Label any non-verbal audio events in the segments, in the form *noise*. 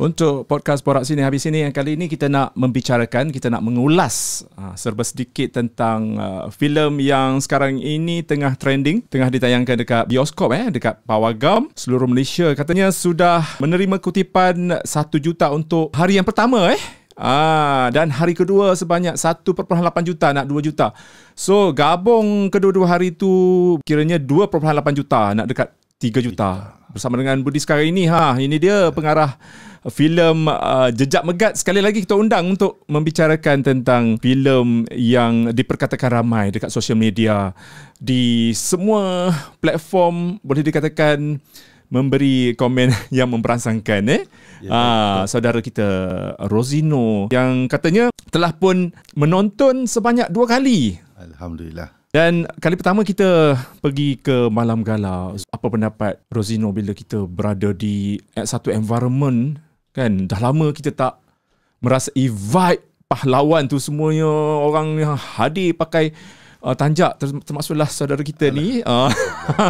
untuk podcast Borak Sini Habis Sini yang kali ini kita nak membicarakan, kita nak mengulas ah, serba sedikit tentang uh, filem yang sekarang ini tengah trending, tengah ditayangkan dekat bioskop eh, dekat Pawagam seluruh Malaysia katanya sudah menerima kutipan 1 juta untuk hari yang pertama eh. Ah dan hari kedua sebanyak 1.8 juta nak 2 juta. So gabung kedua-dua hari tu kiranya 2.8 juta nak dekat 3 juta. Bersama dengan Budi sekarang ini ha ini dia pengarah filem uh, Jejak Megat sekali lagi kita undang untuk membicarakan tentang filem yang diperkatakan ramai dekat sosial media di semua platform boleh dikatakan memberi komen *laughs* yang memperansangkan eh. Ya, ah, saudara kita Rosino yang katanya telah pun menonton sebanyak dua kali. Alhamdulillah. Dan kali pertama kita pergi ke malam gala. Apa pendapat Rosino bila kita berada di satu environment kan dah lama kita tak merasai vibe pahlawan tu semuanya orang yang hadir pakai uh, tanjak termasuklah saudara kita ni uh,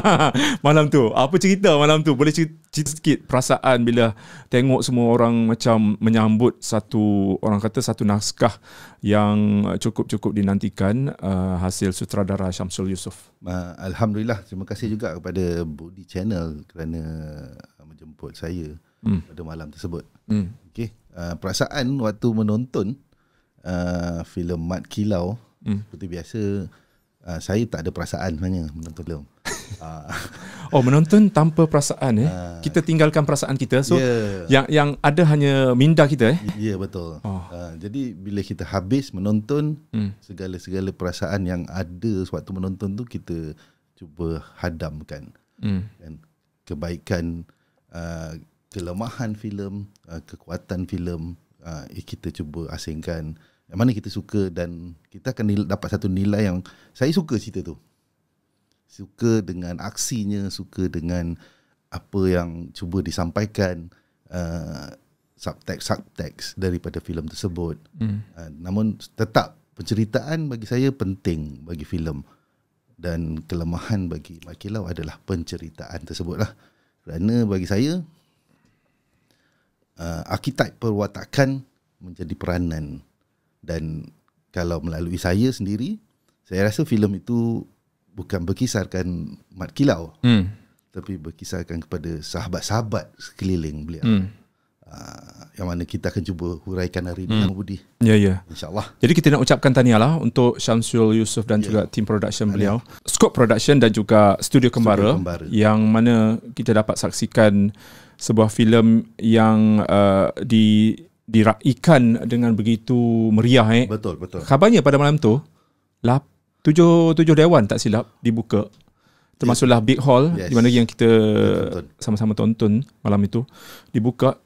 *laughs* malam tu apa cerita malam tu boleh cerita sikit perasaan bila tengok semua orang macam menyambut satu orang kata satu naskah yang cukup-cukup dinantikan uh, hasil sutradara Syamsul Yusof uh, alhamdulillah terima kasih juga kepada Budi Channel kerana menjemput saya hmm. pada malam tersebut hmm. okey uh, perasaan waktu menonton uh, filem Mat Kilau Hmm. Seperti biasa uh, saya tak ada perasaan sebenarnya menonton film. *laughs* oh menonton tanpa perasaan eh. Uh, kita tinggalkan perasaan kita. So yeah. yang yang ada hanya minda kita eh. Ya yeah, betul. Oh. Uh, jadi bila kita habis menonton hmm. segala-segala perasaan yang ada sewaktu menonton tu kita cuba hadamkan. Hmm. Kan? kebaikan uh, kelemahan filem, uh, kekuatan filem uh, kita cuba asingkan yang mana kita suka dan kita akan nil- dapat satu nilai yang saya suka cerita tu suka dengan aksinya suka dengan apa yang cuba disampaikan uh, eh, subtext-subtext daripada filem tersebut hmm. uh, namun tetap penceritaan bagi saya penting bagi filem dan kelemahan bagi Makilau adalah penceritaan tersebut lah. kerana bagi saya uh, eh, arkitek perwatakan menjadi peranan dan kalau melalui saya sendiri saya rasa filem itu bukan berkisarkan Mat Kilau hmm. tapi berkisarkan kepada sahabat-sahabat sekeliling beliau hmm. Uh, yang mana kita akan cuba huraikan hari ini hmm. Budi. Ya ya. Insya Allah. Jadi kita nak ucapkan tahniahlah untuk Syamsul Yusof dan ya. juga tim production beliau. Scope production dan juga studio kembara, studio kembara yang mana kita dapat saksikan sebuah filem yang uh, di diraikan dengan begitu meriah eh. Betul, betul. Khabarnya pada malam tu, lap, tujuh, tujuh dewan tak silap dibuka. Termasuklah yes. Big Hall yes. di mana yang kita yes, sama-sama tonton malam itu dibuka.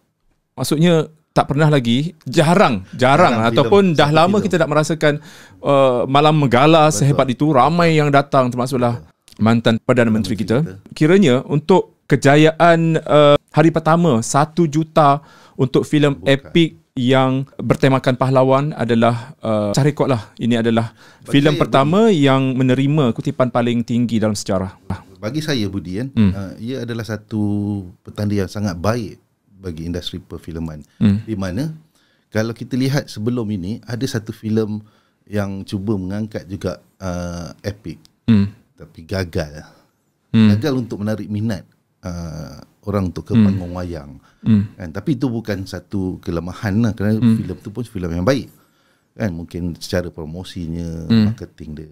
Maksudnya tak pernah lagi, jarang, jarang, jarang ataupun film, dah lama film. kita tak merasakan uh, malam menggala sehebat itu, ramai yang datang termasuklah mantan Perdana Menteri kita. Kiranya untuk kejayaan uh, hari pertama 1 juta untuk filem epik yang bertemakan pahlawan adalah uh, eh, cari kot lah ini adalah filem pertama budi. yang menerima kutipan paling tinggi dalam sejarah bagi saya budi kan hmm. uh, ia adalah satu petanda yang sangat baik bagi industri perfilman hmm. di mana kalau kita lihat sebelum ini ada satu filem yang cuba mengangkat juga uh, epic hmm. tapi gagal hmm. gagal untuk menarik minat uh, orang tu ke mm. panggung wayang. Mm. Kan tapi itu bukan satu kelemahan lah kerana mm. filem tu pun filem yang baik. Kan mungkin secara promosinya, mm. marketing dia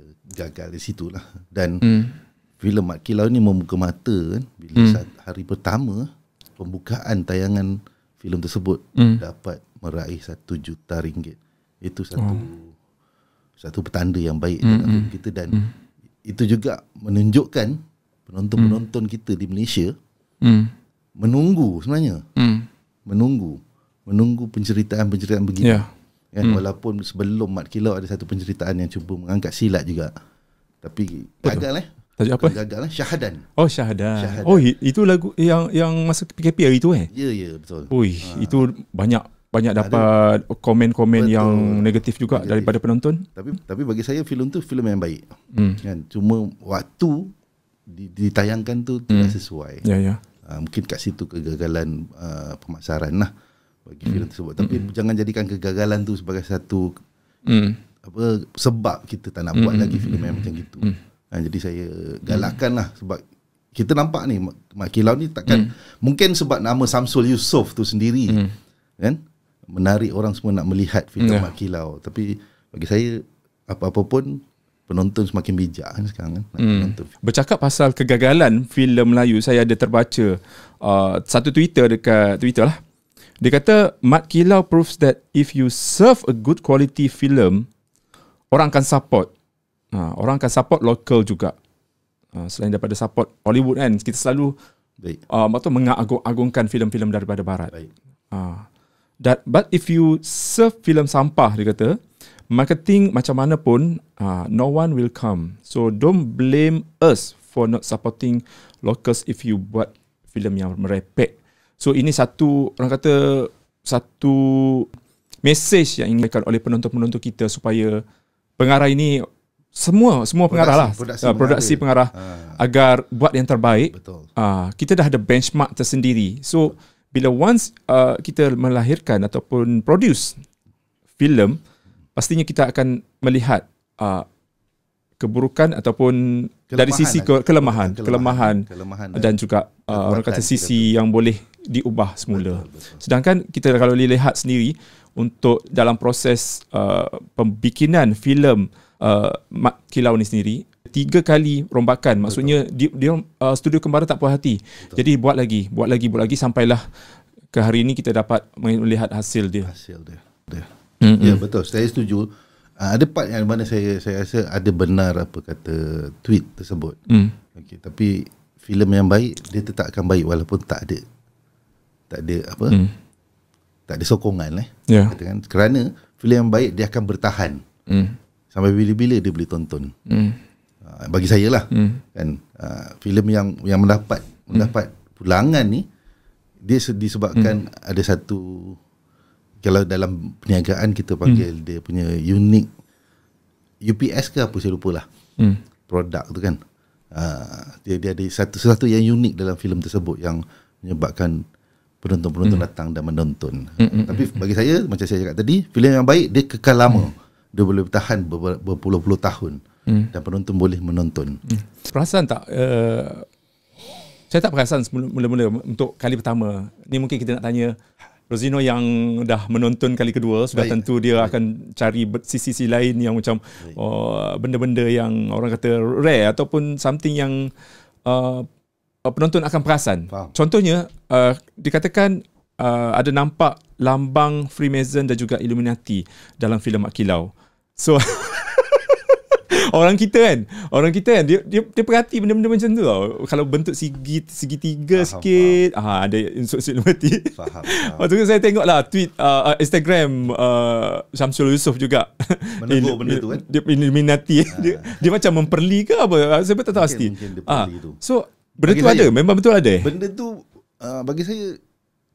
gagal di situ lah dan mm. filem Mat Kilau ni membuka mata kan bila mm. saat hari pertama pembukaan tayangan filem tersebut mm. dapat meraih satu juta ringgit. Itu satu oh. satu petanda yang baik mm. dalam hmm. kita dan mm. itu juga menunjukkan penonton-penonton mm. kita di Malaysia mm. menunggu sebenarnya mm. menunggu menunggu penceritaan-penceritaan begini yeah. kan mm. walaupun sebelum Mat Kilau ada satu penceritaan yang cuba mengangkat silat juga tapi gagal eh Tajuk apa? Gagal lah, Syahadan. Oh, Syahadan. Syahadan. Oh, itu lagu yang yang masa PKP hari itu eh? Ya, ya, betul. Ui, ha. itu banyak banyak dapat Ada. komen-komen betul. yang negatif juga negatif. daripada penonton. Tapi tapi bagi saya filem tu filem yang baik. Hmm. Kan? Cuma waktu ditayangkan tu tidak hmm. sesuai. Ya yeah, ya. Yeah. Uh, mungkin kat situ kegagalan uh, pemasaran lah bagi hmm. filem tersebut. Tapi hmm. jangan jadikan kegagalan tu sebagai satu hmm. apa sebab kita tak nak hmm. buat lagi filem hmm. macam gitu. Hmm. Uh, jadi saya galakkan lah sebab kita nampak ni Mak Kilau ni takkan hmm. mungkin sebab nama Samsul Yusof tu sendiri hmm. kan menarik orang semua nak melihat filem yeah. Mak Kilau. Tapi bagi saya apa-apa pun penonton semakin bijak kan sekarang kan. Hmm. Bercakap pasal kegagalan filem Melayu, saya ada terbaca uh, satu Twitter dekat Twitter lah. Dia kata Mat Kilau proves that if you serve a good quality film, orang akan support. Ha, orang akan support local juga. Ha, selain daripada support Hollywood kan, kita selalu Baik. Ah, uh, mengagungkan filem-filem daripada barat. Ha. That, but if you serve filem sampah, dia kata, marketing macam mana pun uh, no one will come so don't blame us for not supporting locals if you buat filem yang merepek so ini satu orang kata satu message yang inginkan oleh penonton-penonton kita supaya pengarah ini semua semua pengarah lah produksi, uh, produksi pengarah uh, agar buat yang terbaik uh, kita dah ada benchmark tersendiri so bila once uh, kita melahirkan ataupun produce filem pastinya kita akan melihat uh, keburukan ataupun kelemahan dari sisi lah. ke, kelemahan, kelemahan, kelemahan, lah. dan, juga uh, orang kata sisi kita. yang boleh diubah semula. Betul, betul. Sedangkan kita kalau lihat sendiri untuk dalam proses uh, pembikinan filem uh, Mak Kilau ni sendiri tiga kali rombakan maksudnya Betul. dia, uh, studio kembara tak puas hati Betul. jadi buat lagi buat lagi buat lagi sampailah ke hari ini kita dapat melihat hasil dia hasil dia, dia. Mm-hmm. Ya betul. Saya setuju. Uh, ada part yang mana saya saya rasa ada benar apa kata tweet tersebut. Mm. Okey, tapi filem yang baik dia tetap akan baik walaupun tak ada tak ada apa? Mm. Tak ada sokongan eh. Yeah. Kan? Kerana filem yang baik dia akan bertahan. Mm. Sampai bila-bila dia boleh tonton. Mm. Uh, bagi saya lah. Mm. Kan uh, filem yang yang mendapat mendapat mm. pulangan ni dia disebabkan hmm. ada satu kalau dalam perniagaan kita panggil hmm. dia punya unik UPS ke apa saya lupalah. Hmm. Produk tu kan. Uh, dia dia ada satu satu yang unik dalam filem tersebut yang menyebabkan penonton-penonton hmm. datang dan menonton. Hmm. hmm Tapi hmm, hmm. bagi saya macam saya cakap tadi, filem yang baik dia kekal lama. Hmm. Dia boleh bertahan berpuluh-puluh tahun hmm. dan penonton boleh menonton. Hmm. Perasan tak uh, saya tak perasan mula-mula untuk kali pertama. Ni mungkin kita nak tanya Rosino yang dah menonton kali kedua sudah baik, tentu dia baik. akan cari sisi-sisi lain yang macam oh, benda-benda yang orang kata rare ataupun something yang uh, penonton akan perasan. Faham. Contohnya uh, dikatakan uh, ada nampak lambang Freemason dan juga Illuminati dalam filem Akilau. So *laughs* orang kita kan orang kita kan dia dia, dia perhati benda-benda macam tu tau kalau bentuk segi segi tiga faham, sikit faham. ah ada instruksi faham, *laughs* faham. waktu tu saya tengok lah tweet uh, uh, Instagram uh, Syamsul Yusof juga *laughs* menegur benda tu kan dia, dia, dia ha. Ah. *laughs* dia, dia macam memperli ke apa ah, saya pun tak tahu mungkin, pasti mungkin dia ah. tu. so benda bagi tu saya, ada memang betul ada benda tu uh, bagi saya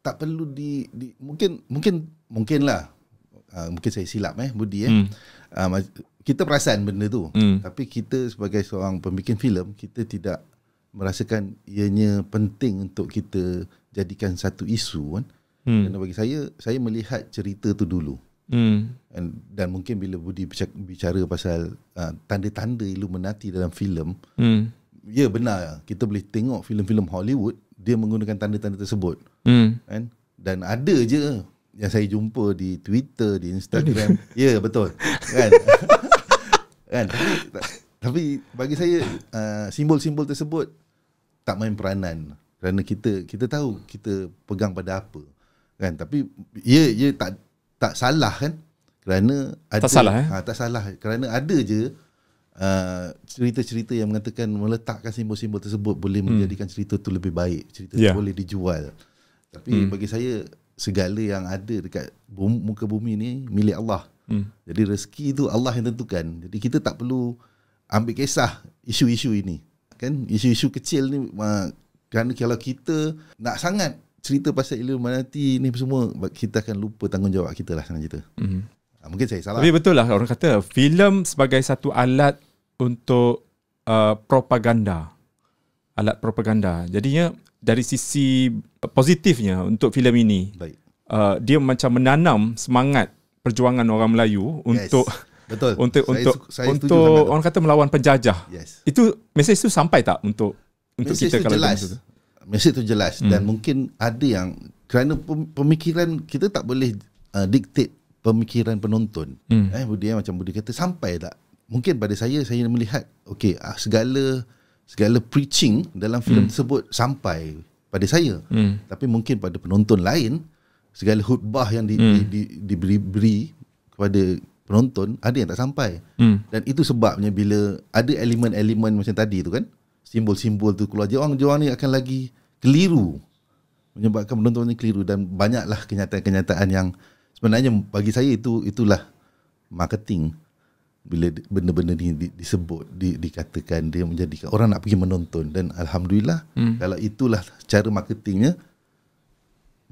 tak perlu di, di mungkin mungkin mungkin lah uh, mungkin saya silap eh Budi eh hmm. uh, kita perasan benda tu mm. tapi kita sebagai seorang pembikin filem kita tidak merasakan ianya penting untuk kita jadikan satu isu kan mm. dan bagi saya saya melihat cerita tu dulu mm. And, dan mungkin bila budi bicara pasal uh, tanda-tanda illuminati dalam filem mm. ya benar kita boleh tengok filem-filem Hollywood dia menggunakan tanda-tanda tersebut mm. kan dan ada je yang saya jumpa di Twitter di Instagram ya yeah, betul *laughs* kan *laughs* kan tapi, *laughs* tapi bagi saya uh, simbol-simbol tersebut tak main peranan kerana kita kita tahu kita pegang pada apa kan tapi ia ya, ia ya, tak tak salah kan kerana ada, tak salah eh? ha, tak salah kerana ada je uh, cerita-cerita yang mengatakan meletakkan simbol-simbol tersebut boleh hmm. menjadikan cerita tu lebih baik cerita yeah. tu ya. boleh dijual tapi hmm. bagi saya segala yang ada dekat bumi, muka bumi ni milik Allah Hmm. Jadi rezeki itu Allah yang tentukan. Jadi kita tak perlu ambil kisah isu-isu ini. Kan isu-isu kecil ni Kan kalau kita nak sangat cerita pasal ilmu manati ni semua kita akan lupa tanggungjawab kita lah sangat kita. Hmm. Ah, mungkin saya salah. Tapi betul lah orang kata filem sebagai satu alat untuk uh, propaganda. Alat propaganda. Jadinya dari sisi positifnya untuk filem ini. Baik. Uh, dia macam menanam semangat perjuangan orang Melayu untuk Betul. Untuk saya, untuk saya untuk sangat. orang kata melawan penjajah. Yes. Itu mesej itu sampai tak untuk untuk kita kalau jelas. Itu? Mesej itu jelas hmm. dan mungkin ada yang kerana pemikiran kita tak boleh uh, dictate pemikiran penonton. Hmm. Eh budi eh, macam budi kata sampai tak? Mungkin pada saya saya melihat okey uh, ah, segala segala preaching dalam filem hmm. tersebut sampai pada saya. Hmm. Tapi mungkin pada penonton lain segala khutbah yang di, hmm. di, di, di, diberi kepada penonton ada yang tak sampai hmm. dan itu sebabnya bila ada elemen-elemen macam tadi tu kan simbol-simbol tu keluar jiwang-jiwang ni akan lagi keliru menyebabkan penonton ni keliru dan banyaklah kenyataan-kenyataan yang sebenarnya bagi saya itu itulah marketing bila benda-benda ni disebut di, dikatakan dia menjadikan orang nak pergi menonton dan alhamdulillah hmm. kalau itulah cara marketingnya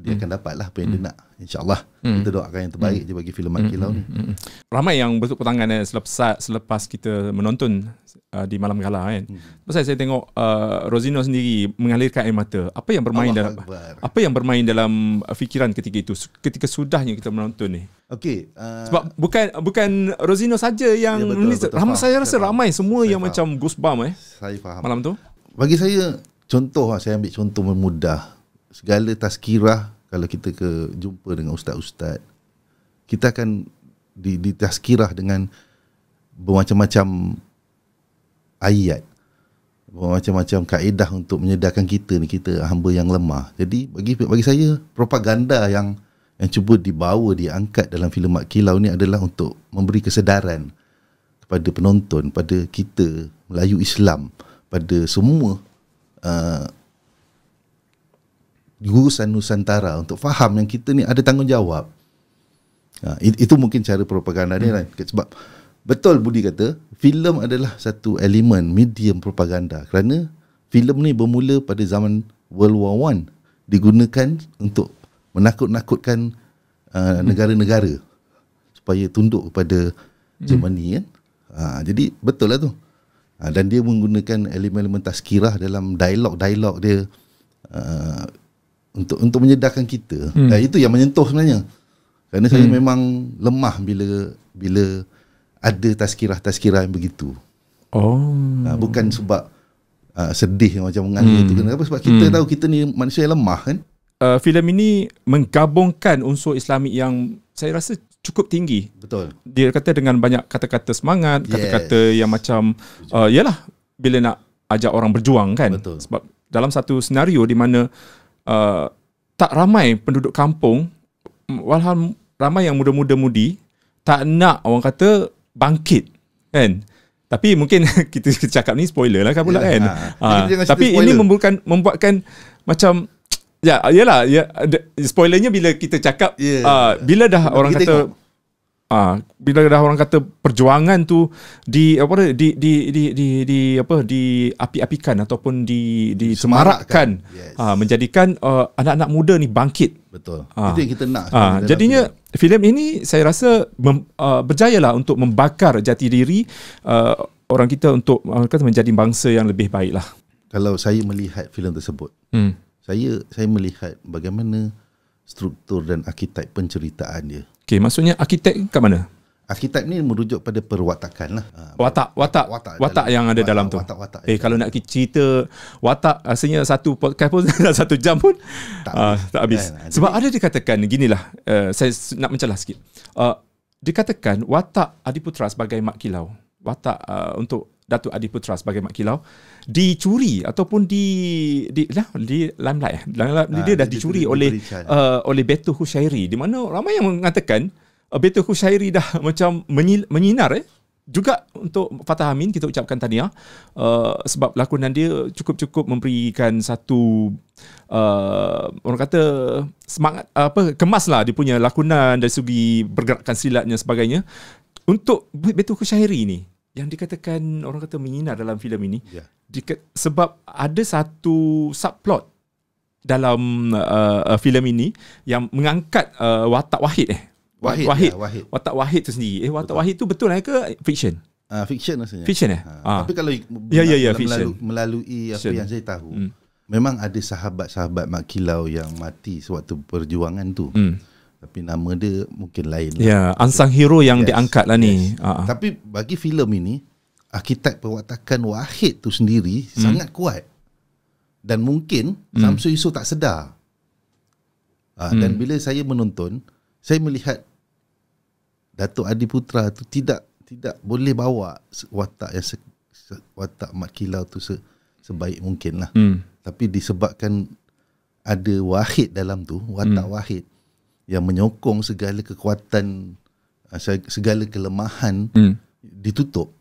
dia hmm. akan dapat lah apa yang hmm. dia nak insyaallah hmm. kita doakan yang terbaik hmm. bagi filem Makilau hmm. ni hmm. hmm, hmm. ramai yang bertepuk tangan eh, selepas selepas kita menonton uh, di malam gala kan hmm. pasal saya tengok uh, Rosino sendiri mengalirkan air mata apa yang bermain Allah dalam Akbar. apa yang bermain dalam uh, fikiran ketika itu ketika sudahnya kita menonton ni okey uh, sebab bukan bukan Rosino saja yang ya, betul, betul, ramai saya rasa ramai semua yang macam goosebump eh saya faham malam tu bagi saya contoh lah, saya ambil contoh mudah segala tazkirah kalau kita ke jumpa dengan ustaz-ustaz kita akan di ditazkirah dengan bermacam-macam ayat bermacam-macam kaedah untuk menyedarkan kita ni kita hamba yang lemah. Jadi bagi bagi saya propaganda yang yang cuba dibawa diangkat dalam filem Mak Kilau ni adalah untuk memberi kesedaran kepada penonton pada kita Melayu Islam pada semua uh, jurusan Nusantara untuk faham yang kita ni ada tanggungjawab. Ha, itu mungkin cara propaganda dia lah. hmm. lah. Sebab betul Budi kata, filem adalah satu elemen, medium propaganda. Kerana filem ni bermula pada zaman World War I. Digunakan untuk menakut-nakutkan uh, hmm. negara-negara. Supaya tunduk kepada hmm. Germany kan. Ha, jadi betul lah tu. Ha, dan dia menggunakan elemen-elemen tazkirah dalam dialog-dialog dia. Ha, untuk untuk menyedarkan kita. Hmm. Eh, itu yang menyentuh sebenarnya. Kerana hmm. saya memang lemah bila bila ada tazkirah-tazkirah yang begitu. Oh. Ha, bukan sebab uh, sedih macam mengalir hmm. itu kenapa sebab kita hmm. tahu kita ni manusia yang lemah kan. Uh, filem ini menggabungkan unsur islami yang saya rasa cukup tinggi. Betul. Dia kata dengan banyak kata-kata semangat, yes. kata-kata yang macam uh, yalah bila nak ajak orang berjuang kan. Betul. Sebab dalam satu senario di mana Uh, tak ramai penduduk kampung walhal ramai yang muda-muda mudi tak nak orang kata bangkit kan tapi mungkin *laughs* kita cakap ni spoiler lah kan pula ya, kan ha. Ha. tapi spoiler. ini membuatkan membuatkan macam ya yalah ya spoilernya bila kita cakap yeah. Ya. uh, bila dah bila orang kita kata tengok ha, bila dah orang kata perjuangan tu di apa di di di di, di, di apa di api-apikan ataupun di di semarakkan yes. ha, menjadikan uh, anak-anak muda ni bangkit. Betul. Ha. Itu yang kita nak. Ha. Kita Jadinya filem ini saya rasa mem, uh, berjayalah untuk membakar jati diri uh, orang kita untuk uh, kata menjadi bangsa yang lebih baiklah. Kalau saya melihat filem tersebut. Hmm. Saya saya melihat bagaimana struktur dan arkitek penceritaan dia. Okay, maksudnya arkitek kat mana? Arkitek ni merujuk pada perwatakan lah. Ah, watak, watak. Watak, watak yang ada dalam tu. Watak, watak. Eh, kalau nak cerita watak, asalnya satu podcast pun, *laughs* satu jam pun tak, uh, tak habis. Kan, Sebab ada dikatakan, ginilah, uh, eh, saya nak mencelah sikit. Uh, dikatakan watak Adiputra sebagai Mak Kilau. Watak uh, untuk Datuk Adiputra sebagai Mak Kilau dicuri ataupun di di nah, di limelight eh ah, dia, dah dicuri diberi, oleh uh, oleh Betul Husairi di mana ramai yang mengatakan uh, Betul Husairi dah *laughs* macam menyil, menyinar eh juga untuk Fatah Amin kita ucapkan tahniah uh, sebab lakonan dia cukup-cukup memberikan satu uh, orang kata semangat uh, apa kemaslah dia punya lakonan dari segi bergerakan silatnya sebagainya untuk Betul Husairi ni yang dikatakan orang kata menyinar dalam filem ini yeah. sebab ada satu subplot dalam uh, uh, filem ini yang mengangkat uh, watak Wahid eh Wahid Wahid, yeah, Wahid watak Wahid tu sendiri eh watak betul. Wahid tu betul eh, ke fiction Uh, fiction rasanya. Fiction eh? Uh. Tapi kalau yeah, yeah, yeah, melalui, melalui apa fiction. yang saya tahu, mm. memang ada sahabat-sahabat Mak Kilau yang mati sewaktu perjuangan tu. Mm tapi nama dia mungkin lain lah. Ya, yeah, unsung hero yang yes, diangkat lah yes. ni. Uh-huh. Ah, ah. Tapi bagi filem ini, arkitek perwatakan Wahid tu sendiri hmm. sangat kuat. Dan mungkin hmm. Samsu Isu tak sedar. Ha, hmm. Dan bila saya menonton, saya melihat Datuk Adi Putra tu tidak tidak boleh bawa watak yang se, se, watak Mat Kilau tu se, sebaik mungkin lah. Hmm. Tapi disebabkan ada Wahid dalam tu, watak hmm. Wahid, yang menyokong segala kekuatan uh, segala kelemahan hmm. ditutup.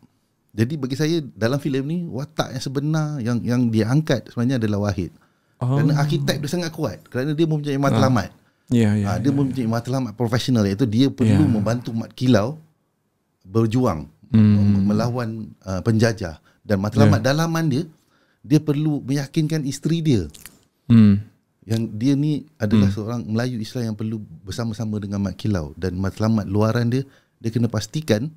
Jadi bagi saya dalam filem ni watak yang sebenar yang yang diangkat sebenarnya adalah Wahid. Oh. Kerana arkitek dia sangat kuat kerana dia mempunyai matlamat. Ah. Ya yeah, ya. Yeah, ha, dia yeah, mempunyai yeah. matlamat profesional iaitu dia perlu yeah. membantu Mat Kilau berjuang hmm. melawan uh, penjajah dan matlamat ya. yeah. dalaman dia dia perlu meyakinkan isteri dia. Hmm yang dia ni adalah hmm. seorang Melayu Islam yang perlu bersama-sama dengan Mat Kilau dan matlamat luaran dia dia kena pastikan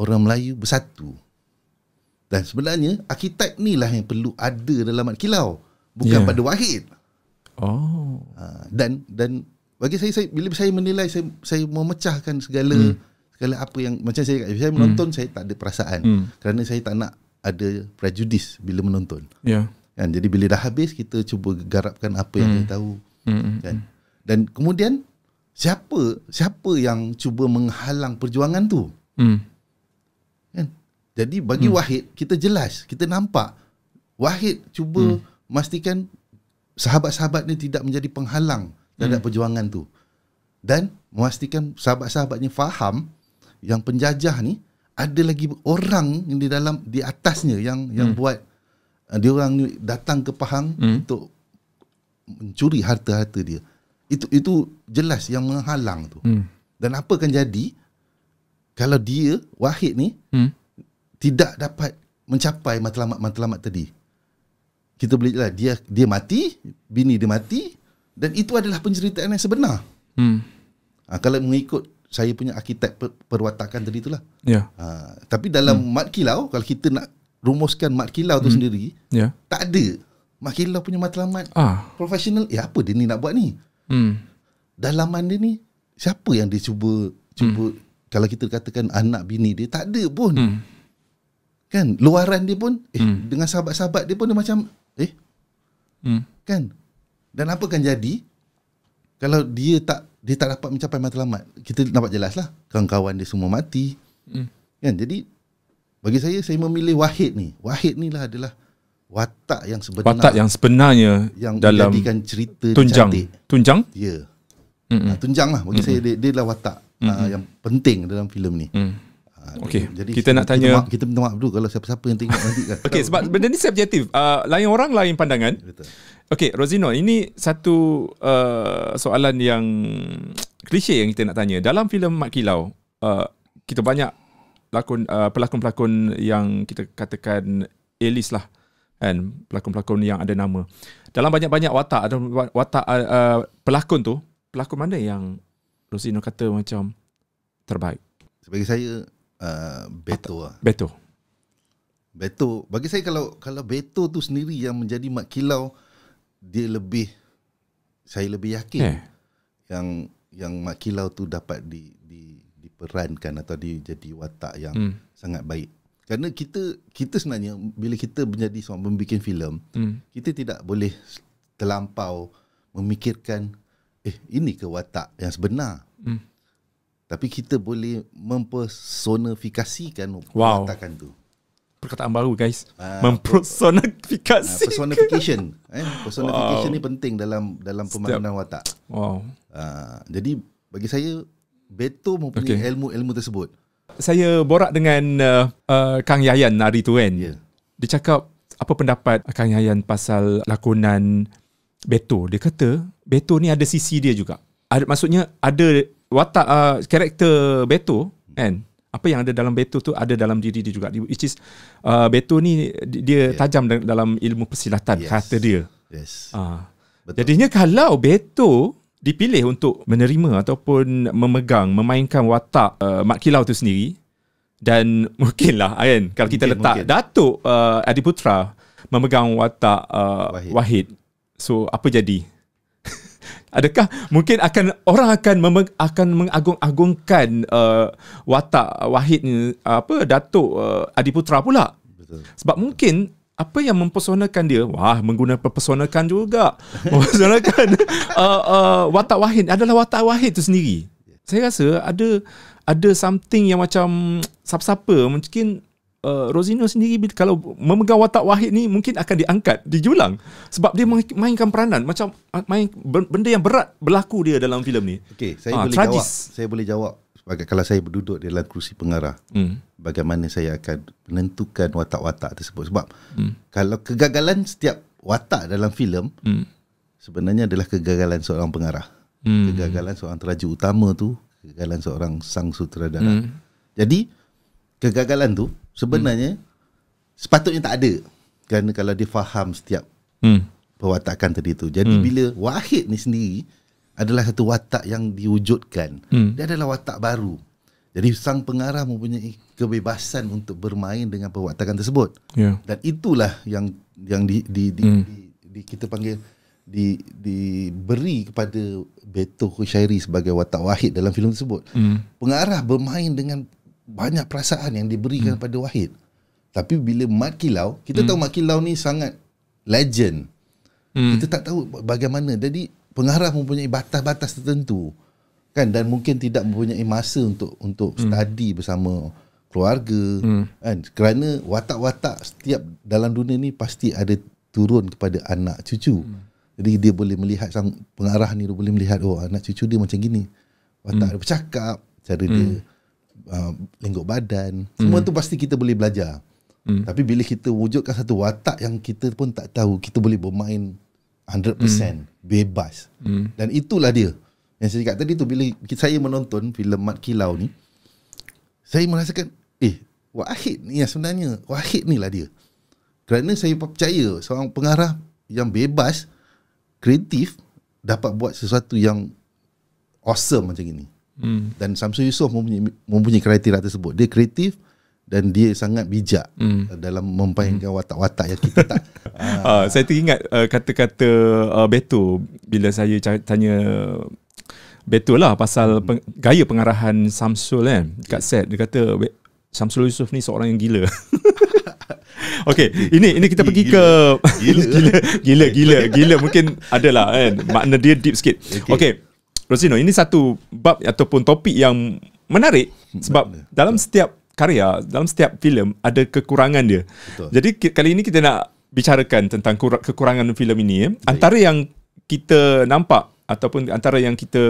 orang Melayu bersatu dan sebenarnya arkitek ni lah yang perlu ada dalam Mat Kilau bukan yeah. pada Wahid oh ha, dan dan bagi saya, saya bila saya menilai saya saya memecahkan segala hmm. segala apa yang macam saya saya menonton hmm. saya tak ada perasaan hmm. kerana saya tak nak ada prejudis bila menonton yeah. Kan? Jadi bila dah habis kita cuba garapkan apa yang hmm. kita tahu. Hmm. hmm kan? Hmm. Dan kemudian siapa siapa yang cuba menghalang perjuangan tu? Hmm. Kan? Jadi bagi hmm. Wahid kita jelas, kita nampak Wahid cuba hmm. memastikan sahabat-sahabatnya tidak menjadi penghalang terhadap hmm. perjuangan tu. Dan memastikan sahabat-sahabatnya faham yang penjajah ni ada lagi orang yang di dalam di atasnya yang yang hmm. buat Ah, dia orang ni datang ke Pahang hmm. untuk mencuri harta-harta dia. Itu itu jelas yang menghalang tu. Hmm. Dan apa akan jadi kalau dia Wahid ni hmm. tidak dapat mencapai matlamat-matlamat tadi? Kita boleh jelas dia dia mati, bini dia mati dan itu adalah penceritaan yang sebenar. Hmm. Ha, kalau mengikut saya punya arkitek per- perwatakan tadi itulah. Ya. Ha, tapi dalam hmm. Mat Kilau kalau kita nak rumuskan Mat Kilau hmm. tu sendiri yeah. Tak ada Mat Kilau punya matlamat ah. Profesional Eh apa dia ni nak buat ni hmm. Dalaman dia ni Siapa yang dia cuba Cuba hmm. Kalau kita katakan Anak bini dia Tak ada pun hmm. Kan Luaran dia pun Eh hmm. dengan sahabat-sahabat dia pun Dia macam Eh hmm. Kan Dan apa akan jadi Kalau dia tak Dia tak dapat mencapai matlamat Kita nampak jelas lah Kawan-kawan dia semua mati hmm. Kan jadi bagi saya saya memilih Wahid ni. Wahid ni lah adalah watak yang sebenar. Watak yang sebenarnya yang dalam menjadikan cerita tunjang. Tunjang? Ya. Yeah. Mm-hmm. Nah, tunjang lah bagi mm-hmm. saya dia, dia adalah watak mm-hmm. uh, yang penting dalam filem ni. Mm. Ah, okay. Jadi kita nak tanya kita minta maaf dulu kalau siapa-siapa yang tengok nanti kan. *laughs* Okey sebab benda ni subjektif. Uh, lain orang lain pandangan. Betul. Okey Rosino ini satu uh, soalan yang *tsk* klise yang kita nak tanya. Dalam filem Mat Kilau uh, kita banyak lakon uh, pelakon-pelakon yang kita katakan Elis lah kan pelakon-pelakon yang ada nama dalam banyak-banyak watak ada watak uh, uh, pelakon tu pelakon mana yang Rosino kata macam terbaik Bagi saya uh, Beto lah. Beto Beto bagi saya kalau kalau Beto tu sendiri yang menjadi mak kilau dia lebih saya lebih yakin eh. yang yang mak kilau tu dapat di di diperankan atau di jadi watak yang hmm. sangat baik. Kerana kita kita sebenarnya bila kita menjadi seorang pembikin filem, hmm. kita tidak boleh terlampau memikirkan eh ini ke watak yang sebenar. Hmm. Tapi kita boleh mempersonifikasikan wow. watakan tu. Perkataan baru guys. Uh, *laughs* mempersonifikasi. Uh, personification. eh, personification wow. ni penting dalam dalam pemahaman watak. Wow. Uh, jadi bagi saya Beto mempunyai okay. ilmu-ilmu tersebut. Saya borak dengan uh, uh, Kang Yayan hari tu kan. Yeah. Dia cakap apa pendapat uh, Kang Yayan pasal lakonan Beto. Dia kata Beto ni ada sisi dia juga. Ada maksudnya ada watak uh, karakter Beto kan. Apa yang ada dalam Beto tu ada dalam diri dia juga. Which is uh, Beto ni dia yeah. tajam dalam ilmu persilatan yes. kata dia. Yes. Uh. Jadinya kalau Beto dipilih untuk menerima ataupun memegang memainkan watak uh, Mat Kilau tu sendiri dan *laughs* mungkinlah ah, kan kalau mungkin, kita letak mungkin. Datuk uh, Adiputra memegang watak uh, Wahid. Wahid so apa jadi *laughs* adakah mungkin akan orang akan akan mengagung-agungkan uh, watak Wahid ni apa Datuk uh, Putra pula betul sebab mungkin apa yang mempersonakan dia wah menggunakan mempersonakan juga *laughs* mempersonakan uh, uh, watak wahid adalah watak wahid itu sendiri saya rasa ada ada something yang macam siapa-siapa mungkin uh, Rosino sendiri kalau memegang watak wahid ni mungkin akan diangkat dijulang sebab dia mainkan peranan macam main benda yang berat berlaku dia dalam filem ni Okay, saya ha, boleh jawab saya boleh jawab bagi kalau saya berduduk di dalam kerusi pengarah mm. bagaimana saya akan menentukan watak-watak tersebut sebab mm. kalau kegagalan setiap watak dalam filem mm. sebenarnya adalah kegagalan seorang pengarah mm. kegagalan seorang teraju utama tu kegagalan seorang sang sutradara mm. jadi kegagalan tu sebenarnya mm. sepatutnya tak ada kerana kalau dia faham setiap mm. perwatakan tadi tu jadi mm. bila wahid ni sendiri mm adalah satu watak yang diwujudkan. Hmm. Dia adalah watak baru. Jadi sang pengarah mempunyai kebebasan untuk bermain dengan pewatakan tersebut. Yeah. Dan itulah yang yang di di di, hmm. di di kita panggil di diberi kepada Beto Khusyairi sebagai watak wahid dalam filem tersebut. Hmm. Pengarah bermain dengan banyak perasaan yang diberikan hmm. pada wahid. Tapi bila Mat Kilau, kita hmm. tahu Mat Kilau ni sangat legend. Hmm. Kita tak tahu bagaimana. Jadi pengarah mempunyai batas-batas tertentu kan dan mungkin tidak mempunyai masa untuk untuk hmm. study bersama keluarga hmm. kan kerana watak-watak setiap dalam dunia ni pasti ada turun kepada anak cucu. Hmm. Jadi dia boleh melihat sang pengarah ni dia boleh melihat oh anak cucu dia macam gini. Watak hmm. dia bercakap, cara hmm. dia uh, lenggok badan, hmm. semua hmm. tu pasti kita boleh belajar. Hmm. Tapi bila kita wujudkan satu watak yang kita pun tak tahu, kita boleh bermain 100% mm. bebas. Mm. Dan itulah dia. Yang saya cakap tadi tu bila saya menonton filem Mat Kilau ni saya merasakan eh Wahid ni yang lah sebenarnya Wahid ni lah dia. Kerana saya percaya seorang pengarah yang bebas kreatif dapat buat sesuatu yang awesome macam ini. Mm. Dan Samsul Yusof mempunyai, mempunyai kriteria tersebut. Dia kreatif, dan dia sangat bijak hmm. dalam mempahinkan watak-watak yang kita tak. ha. *laughs* Ha, saya teringat uh, kata-kata uh, Beto bila saya tanya Beto lah pasal hmm. peng, gaya pengarahan Samsul kan eh, dekat set dia kata Samsul Yusof ni seorang yang gila. *laughs* Okey, ini ini kita pergi gila. ke *laughs* gila. gila gila gila gila mungkin adalah kan makna dia deep sikit. Okey. Okay. Rosino, ini satu bab ataupun topik yang menarik hmm, sebab dalam setiap karya dalam setiap filem ada kekurangan dia. Betul. Jadi kali ini kita nak bicarakan tentang kekurangan filem ini. Ya. Antara yang kita nampak ataupun antara yang kita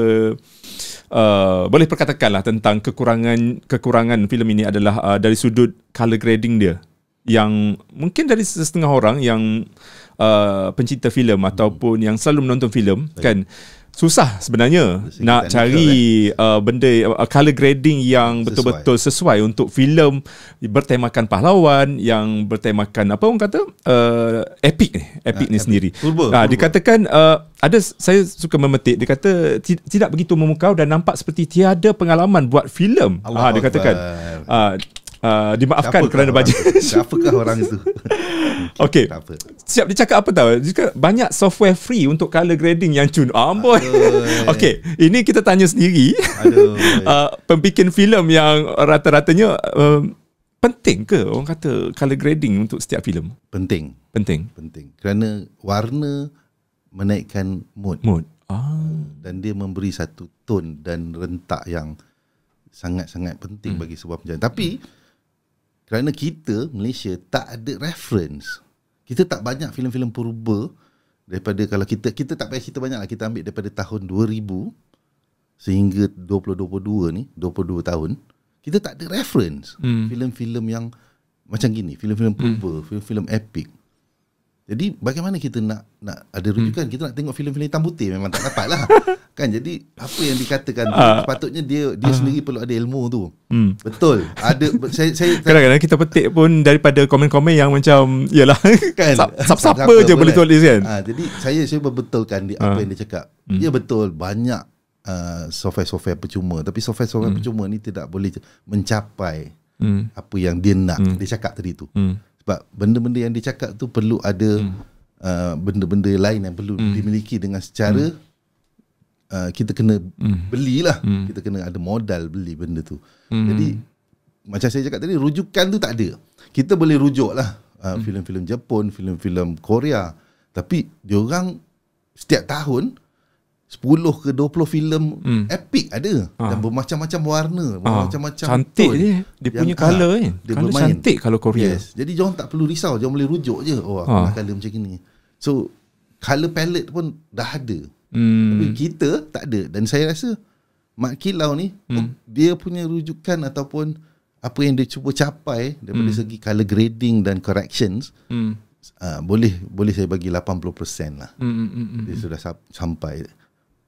uh, boleh perkatakanlah tentang kekurangan kekurangan filem ini adalah uh, dari sudut color grading dia yang mungkin dari setengah orang yang uh, pencinta filem hmm. ataupun yang selalu menonton filem kan. Baik. Susah sebenarnya Sikit nak cari eh. uh, benda uh, color grading yang betul-betul sesuai untuk filem bertemakan pahlawan yang bertemakan apa orang kata uh, epic ni epic uh, ni epic. sendiri. Pulba, nah, pulba. dikatakan uh, ada saya suka memetik dia kata tidak begitu memukau dan nampak seperti tiada pengalaman buat filem. Ha dikatakan. Uh, uh, dimaafkan siapakah kerana bajet. Siapakah orang itu? *laughs* Okey. Okay. Siap dia cakap apa tahu? Jika banyak software free untuk color grading yang cun. Ah, amboi. Okay, ini kita tanya sendiri. Aduh. uh, *laughs* pembikin filem yang rata-ratanya um, penting ke orang kata color grading untuk setiap filem? Penting. Penting. Penting. Kerana warna menaikkan mood. Mood. Ah. Hmm. Dan dia memberi satu tone dan rentak yang sangat-sangat penting hmm. bagi sebuah penjara. Tapi hmm kerana kita Malaysia tak ada reference. Kita tak banyak filem-filem purba daripada kalau kita kita tak payah cerita banyaklah kita ambil daripada tahun 2000 sehingga 2022 ni 22 tahun kita tak ada reference hmm. filem-filem yang macam gini, filem-filem hmm. purba, hmm. filem-filem epic. Jadi bagaimana kita nak nak ada hmm. rujukan hmm. kita nak tengok filem-filem hitam putih memang tak dapat lah. *laughs* kan jadi apa yang dikatakan tu, ah. sepatutnya dia dia uh, sendiri perlu ada ilmu tu. Hmm. Betul. Ada saya saya kadang-kadang kita petik pun daripada komen-komen yang macam iyalah kan siapa-siapa *laughs* je boleh tulis kan. Ha, jadi saya saya betulkan di uh, apa yang dia cakap. Dia hmm. ya, betul banyak uh, software-software percuma tapi software-software hmm. percuma ni tidak boleh mencapai hmm. apa yang dia nak hmm. dia cakap tadi tu. Hmm sebab benda-benda yang dicakap tu perlu ada hmm. uh, benda-benda lain yang perlu hmm. dimiliki dengan secara hmm. uh, kita kena hmm. belilah hmm. kita kena ada modal beli benda tu hmm. jadi macam saya cakap tadi rujukan tu tak ada kita boleh rujuk lah uh, hmm. filem-filem Jepun filem-filem Korea tapi diorang setiap tahun 10 ke 20 filem hmm. epic ada ha. dan bermacam-macam warna ah. bermacam-macam cantik je dia punya color kan ah, ha, dia color cantik kalau Korea yes. jadi jangan tak perlu risau jangan boleh rujuk je oh ha. nak color macam ni so color palette pun dah ada hmm. tapi kita tak ada dan saya rasa Mak Kilau ni hmm. dia punya rujukan ataupun apa yang dia cuba capai daripada hmm. segi color grading dan corrections hmm. Uh, boleh boleh saya bagi 80% lah. Hmm, hmm, hmm, hmm. Dia sudah sampai.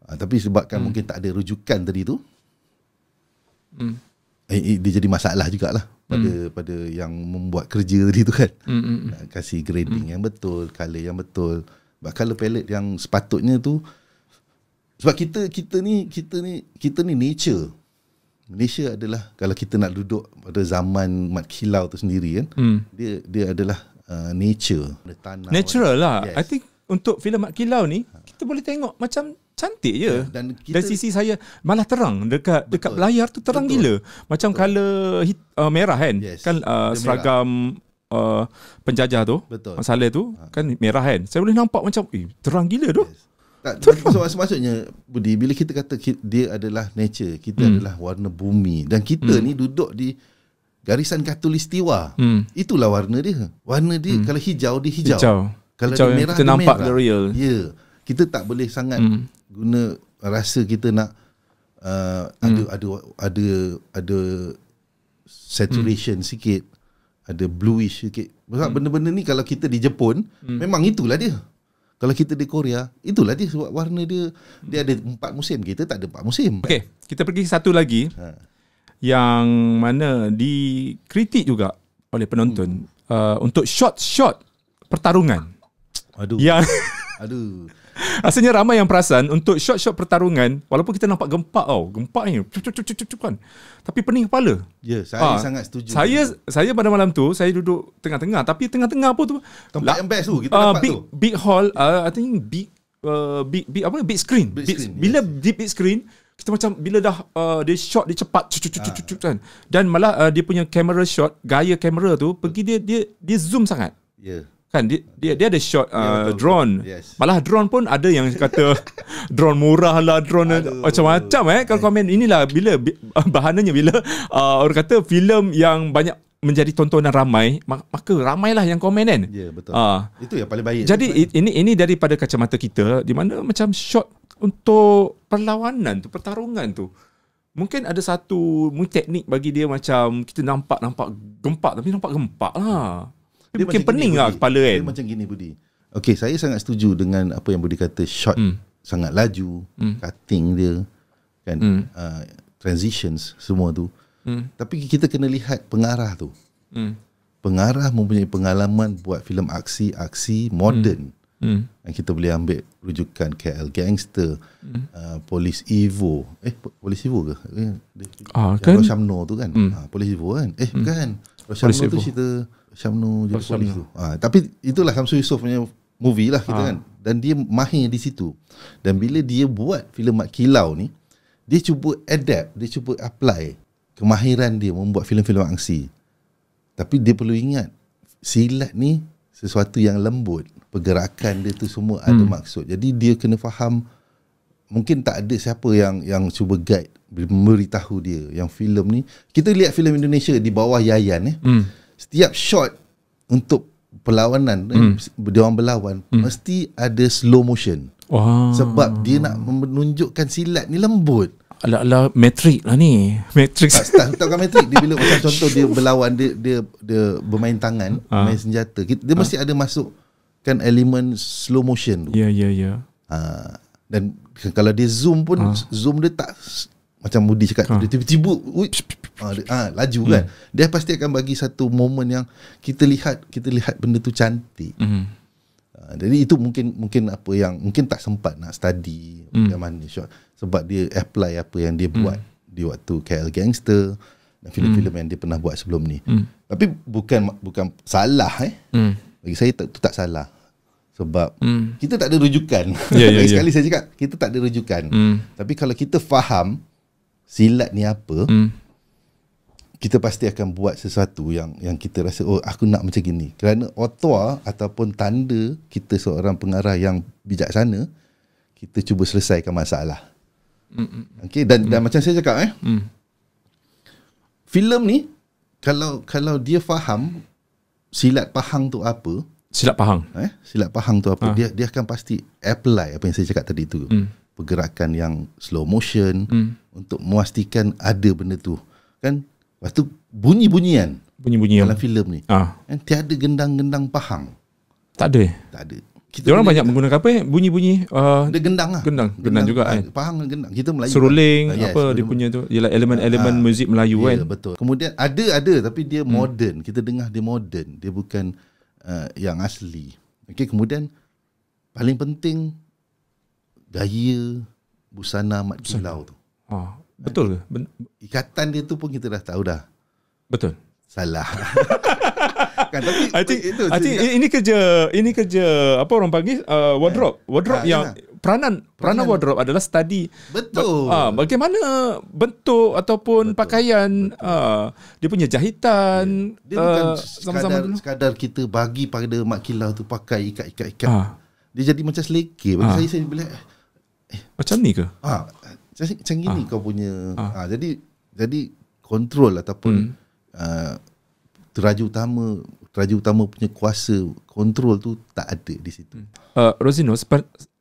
Uh, tapi sebabkan hmm. mungkin tak ada rujukan tadi tu. Hmm. Eh, eh, dia jadi masalah jugalah pada hmm. pada yang membuat kerja tadi tu kan. Hmm. Uh, kasih grading hmm. yang betul, color yang betul. Sebab color palette yang sepatutnya tu sebab kita kita ni kita ni kita ni nature. Malaysia adalah kalau kita nak duduk pada zaman Mat Kilau tu sendiri kan. Hmm. Dia dia adalah uh, nature, tanah. Natural lah. Yes. I think untuk filem Mat Kilau ni ha. kita boleh tengok macam cantik je ya, dan kita dari sisi saya malah terang dekat betul. dekat layar tu terang betul. gila macam kala uh, merah kan yes. kan uh, seragam uh, penjajah tu betul. masalah tu ha. kan merah kan saya boleh nampak macam eh terang gila tu yes. tak maksudnya budi bila kita kata dia adalah nature kita hmm. adalah warna bumi dan kita hmm. ni duduk di garisan katulistiwa hmm. itulah warna dia warna dia hmm. kalau hijau dia hijau, hijau. kalau hijau dia merah kita dia nampak merah. real ya yeah. kita tak boleh sangat hmm guna rasa kita nak uh, hmm. ada ada ada ada saturation hmm. sikit ada bluish sikit sebab hmm. benda-benda ni kalau kita di Jepun hmm. memang itulah dia kalau kita di Korea itulah dia sebab warna dia dia ada empat musim kita tak ada empat musim okey kita pergi satu lagi ha. yang mana dikritik juga oleh penonton hmm. uh, untuk shot-shot pertarungan aduh yang aduh Asalnya ramai yang perasan untuk shot-shot pertarungan walaupun kita nampak gempak tau. Gempak ni. Cup, cup, cup, cup, cup, kan. Tapi pening kepala. Ya, yeah, saya ha. sangat setuju. Saya dengan. saya pada malam tu saya duduk tengah-tengah tapi tengah-tengah apa tu? Tempat la- yang best tu kita uh, dapat big, tu. Big hall, uh, I think big uh, big, big, apa big screen. Big, big screen. Bila deep big screen kita macam bila dah uh, dia shot dia cepat cucu cucu ha. cucu kan dan malah uh, dia punya camera shot gaya kamera tu pergi dia dia dia zoom sangat ya yeah kan dia dia, dia ada shot ya, uh, ya, drone. Yes. Malah drone pun ada yang kata *laughs* drone murah lah drone macam-macam eh kalau komen inilah bila *laughs* bahananya bila uh, orang kata filem yang banyak menjadi tontonan ramai maka ramailah yang komen kan. Ya betul. Uh. Itu yang paling baik. Jadi sebenarnya. ini ini daripada kacamata kita di mana macam shot untuk perlawanan tu pertarungan tu. Mungkin ada satu teknik bagi dia macam kita nampak nampak gempak tapi nampak gempak lah. Dia, dia mungkin pening lah kepala kan. Dia macam gini Budi. Okay, saya sangat setuju dengan apa yang Budi kata. Shot mm. sangat laju. Mm. Cutting dia. Kan? Mm. Uh, transitions semua tu. Mm. Tapi kita kena lihat pengarah tu. Mm. Pengarah mempunyai pengalaman buat filem aksi-aksi modern. Mm. Hmm. Yang kita boleh ambil rujukan KL Gangster, hmm. uh, Polis Evo. Eh, Polis Evo ke? Eh, ah, kan? Roshamno tu kan? Hmm. Ha, Polis Evo kan? Eh, hmm. bukan. Roshamno tu cerita... Syamnu Jadi Polis tu ha, Tapi itulah Syamsul Yusof punya movie lah kita ha. kan Dan dia mahir di situ Dan bila dia buat filem Mat Kilau ni Dia cuba adapt Dia cuba apply Kemahiran dia membuat filem-filem angsi Tapi dia perlu ingat Silat ni sesuatu yang lembut Pergerakan dia tu semua hmm. ada maksud Jadi dia kena faham Mungkin tak ada siapa yang yang cuba guide memberitahu dia yang filem ni kita lihat filem Indonesia di bawah Yayan eh. Hmm setiap shot untuk perlawanan eh, hmm. dia orang berlawan hmm. mesti ada slow motion. Wah. Sebab dia nak menunjukkan silat ni lembut. Ala-ala matrix lah ni. *laughs* Matrix. Tak tahu bukan matrix. Dia bila macam contoh dia berlawan dia dia dia bermain tangan, ha. main senjata. Dia mesti ha. ada masuk kan elemen slow motion tu. Ya yeah, ya yeah, ya. Yeah. Ha. dan kalau dia zoom pun ha. zoom dia tak macam Budi cakap ha. tiba-tiba uh, uh, laju hmm. kan dia pasti akan bagi satu momen yang kita lihat kita lihat benda tu cantik hmm. uh, jadi itu mungkin mungkin apa yang mungkin tak sempat nak study hmm. bagaimana syok, sebab dia apply apa yang dia hmm. buat di waktu KL Gangster dan filem-filem hmm. yang dia pernah buat sebelum ni hmm. tapi bukan bukan salah eh hmm. bagi saya tak, itu tak salah sebab hmm. kita tak ada rujukan yeah, yeah, sekali yeah. Ya. saya cakap kita tak ada rujukan hmm. tapi kalau kita faham silat ni apa hmm. kita pasti akan buat sesuatu yang yang kita rasa oh aku nak macam gini kerana otwa ataupun tanda kita seorang pengarah yang bijaksana kita cuba selesaikan masalah hmm, hmm, hmm. okey dan hmm. dan macam saya cakap eh hmm filem ni kalau kalau dia faham silat pahang tu apa silat pahang eh silat pahang tu apa ha. dia dia akan pasti apply apa yang saya cakap tadi tu hmm pergerakan yang slow motion hmm. untuk memastikan ada benda tu kan lepas tu bunyi-bunyian bunyi-bunyian dalam filem ni ah. kan tiada gendang-gendang pahang tak ada tak ada kita orang banyak menggunakan apa eh bunyi-bunyi uh, dia gendang lah gendang gendang, gendang juga kan pahang dan gendang kita Melayu seruling kan? apa yes, dia punya tu ialah elemen-elemen ah, ah. muzik Melayu yeah, ya, kan betul kemudian ada ada tapi dia hmm. modern kita dengar dia modern dia bukan uh, yang asli okey kemudian paling penting gaya busana Mat Kilau tu. Ha. Betul ke? Ben- Ikatan dia tu pun kita dah tahu dah. Betul. Salah. *laughs* kan tapi I think, itu, I think ini kerja ini kerja apa orang panggil uh, wardrobe. Eh, wardrobe ha, yang ialah. Peranan, peranan peranan wardrobe adalah study betul ba- ha, bagaimana bentuk ataupun betul. pakaian betul. Ha, dia punya jahitan yeah. dia uh, bukan sekadar kita bagi pada mak kilau tu pakai ikat-ikat ikat, ikat, ikat. Ha. dia jadi macam selekeh bagi ha. saya saya boleh eh, macam ni ke? Ah, macam, macam ah. kau punya. Ah. ah, jadi jadi kontrol ataupun hmm. ah, teraju utama teraju utama punya kuasa kontrol tu tak ada di situ. Hmm. Uh, Rosino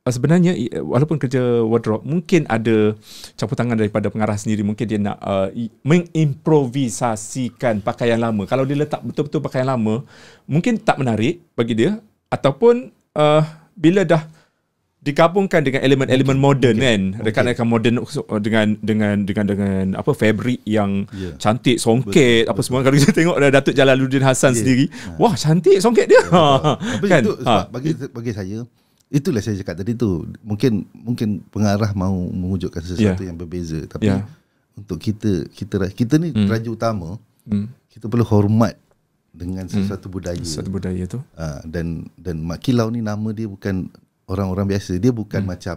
sebenarnya walaupun kerja wardrobe mungkin ada campur tangan daripada pengarah sendiri mungkin dia nak uh, mengimprovisasikan pakaian lama. Kalau dia letak betul-betul pakaian lama mungkin tak menarik bagi dia ataupun uh, bila dah digabungkan dengan elemen-elemen okay. moden okay. kan rekan-rekan okay. moden uh, dengan dengan dengan dengan apa fabric yang yeah. cantik songket betul, apa semua kalau kita tengok ada Datuk Jalaluddin Hasan yeah. sendiri ha. wah cantik songket dia ha. *laughs* apa kan itu ha. bagi bagi saya itulah saya cakap tadi tu mungkin mungkin pengarah mau mewujudkan sesuatu yeah. yang berbeza tapi yeah. untuk kita kita kita ni hmm. raja utama hmm. kita perlu hormat dengan hmm. sesuatu hmm. budaya sesuatu budaya tu ha. dan dan makilau ni nama dia bukan orang-orang biasa dia bukan hmm. macam